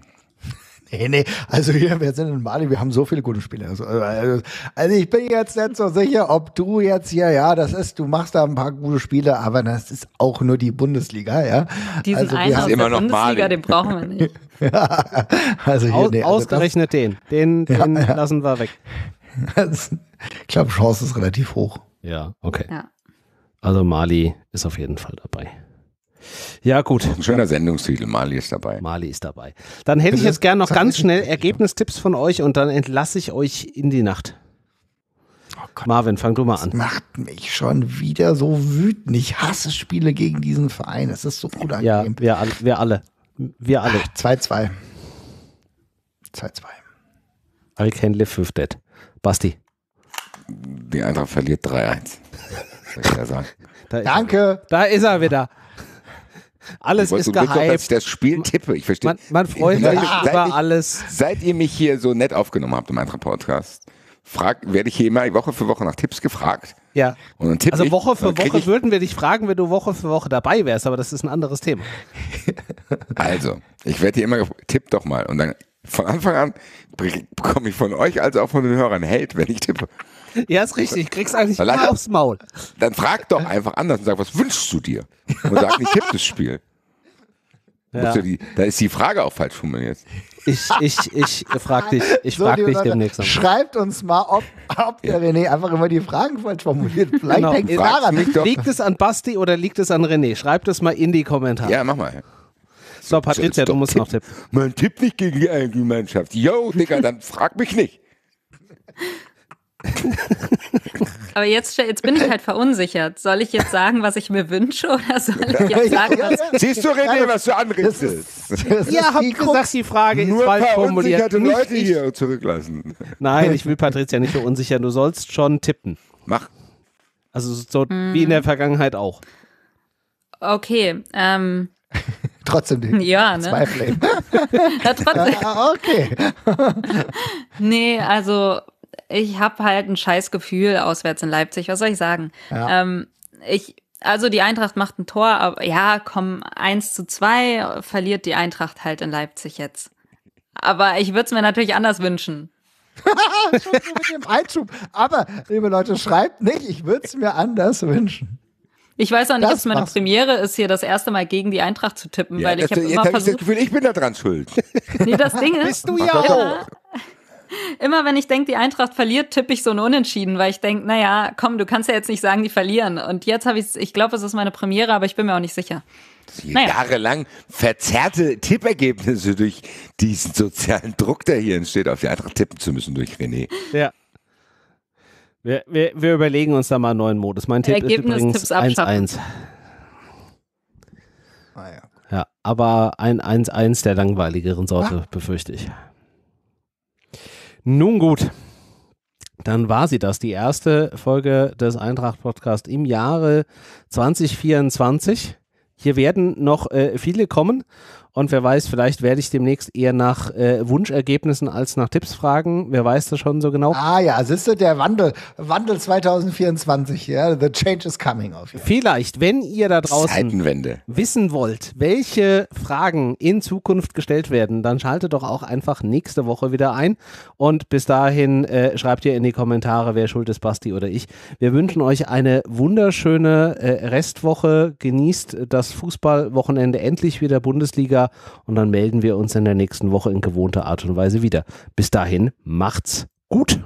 Nee, nee, also hier, wir sind in Mali, wir haben so viele gute Spiele. Also, äh, also, also, ich bin jetzt nicht so sicher, ob du jetzt hier, ja, das ist, du machst da ein paar gute Spiele, aber das ist auch nur die Bundesliga, ja. Diesen also, einen aus immer der noch Bundesliga, Mali. den brauchen wir nicht. *laughs* ja, also hier, nee, also Ausgerechnet das, den, den, *laughs* den ja, lassen wir weg. ich glaube, Chance ist relativ hoch. Ja, okay. Ja. Also Mali ist auf jeden Fall dabei. Ja, gut. Ein schöner Sendungstitel. Mali ist dabei. Mali ist dabei. Dann hätte ich jetzt gerne noch ganz schnell Ergebnistipps von euch und dann entlasse ich euch in die Nacht. Oh Gott, Marvin, fang du mal an. Das macht mich schon wieder so wütend. Ich hasse Spiele gegen diesen Verein. Es ist so unangenehm. Ja, wir alle. Wir alle. Wir alle. 2-2. 2-2. I can live with that. Basti. Die Eintracht verliert 3-1. Danke. Da ist er wieder. Alles ist so gehypt. Doch, das Spiel tippe, ich verstehe. Man, man freut sich ja. über ich, alles. Seit ihr mich hier so nett aufgenommen habt im Eintracht Podcast, frag, werde ich hier immer Woche für Woche nach Tipps gefragt. Ja. also Woche für Woche würden wir dich fragen, wenn du Woche für Woche dabei wärst, aber das ist ein anderes Thema. *laughs* also, ich werde dir immer, tipp doch mal und dann von Anfang an bekomme ich von euch als auch von den Hörern Hate, wenn ich tippe. Ja, ist richtig. Kriegst eigentlich dann, immer aufs Maul. Dann frag doch einfach anders und sag, was wünschst du dir? Und sag nicht, tippe das Spiel. Ja. Die, da ist die Frage auch falsch formuliert. Ich, ich, ich frag dich, ich so, frag dich Leute, demnächst. Mal. Schreibt uns mal, ob, ob der René einfach immer die Fragen falsch formuliert. Vielleicht genau. hängt daran. Liegt es an Basti oder liegt es an René? Schreibt es mal in die Kommentare. Ja, mach mal. So, Patricia, halt, du musst noch tippen. Mein Tipp nicht gegen die Eigentümermannschaft. Yo, Digga, dann *laughs* frag mich nicht. *laughs* Aber jetzt, jetzt bin ich halt verunsichert. Soll ich jetzt sagen, was ich mir wünsche oder soll ich jetzt sagen, was Siehst du, René, was du anrichtest? Ist, ist ja, hab gesagt, die Frage Nur ist falsch formuliert. Nicht Leute ich, hier zurücklassen. Nein, ich will Patricia nicht verunsichern. Du sollst schon tippen. Mach. Also so hm. wie in der hm. Vergangenheit auch. Okay, ähm, trotzdem den ja, ne? Zweifel. *laughs* ja, trotzdem. Ah, okay. *laughs* nee, also ich habe halt ein scheiß Gefühl auswärts in Leipzig. Was soll ich sagen? Ja. Ähm, ich, also die Eintracht macht ein Tor, aber ja, komm, 1 zu 2 verliert die Eintracht halt in Leipzig jetzt. Aber ich würde es mir natürlich anders wünschen. *laughs* Schon so mit dem Einschub. Aber, liebe Leute, schreibt nicht, ich würde es mir anders wünschen. Ich weiß auch nicht, ob es meine Premiere ist, hier das erste Mal gegen die Eintracht zu tippen, ja, weil ich habe immer hab versucht. Ich das Gefühl, ich bin da dran schuld. *laughs* nee, das Ding *laughs* ist. Bist du ja auch immer wenn ich denke, die Eintracht verliert, tippe ich so ein Unentschieden, weil ich denke, naja, komm, du kannst ja jetzt nicht sagen, die verlieren. Und jetzt habe ich ich glaube, es ist meine Premiere, aber ich bin mir auch nicht sicher. Naja. Jahrelang verzerrte Tippergebnisse durch diesen sozialen Druck, der hier entsteht, auf die Eintracht tippen zu müssen durch René. Ja. Wir, wir, wir, überlegen uns da mal einen neuen Modus. Mein Tipp Ergebnis, ist übrigens 1-1. Ah, ja. ja, aber ein 1-1 der langweiligeren Sorte, ah. befürchte ich. Nun gut. Dann war sie das, die erste Folge des Eintracht-Podcasts im Jahre 2024. Hier werden noch äh, viele kommen und wer weiß, vielleicht werde ich demnächst eher nach äh, Wunschergebnissen als nach Tipps fragen. Wer weiß das schon so genau? Ah ja, siehst ist der Wandel, Wandel 2024, ja, yeah? the change is coming auf. Vielleicht, wenn ihr da draußen wissen wollt, welche Fragen in Zukunft gestellt werden, dann schaltet doch auch einfach nächste Woche wieder ein. Und bis dahin äh, schreibt ihr in die Kommentare, wer schuld ist, Basti oder ich. Wir wünschen euch eine wunderschöne äh, Restwoche. Genießt das Fußballwochenende endlich wieder Bundesliga. Twitter und dann melden wir uns in der nächsten Woche in gewohnter Art und Weise wieder. Bis dahin, macht's gut.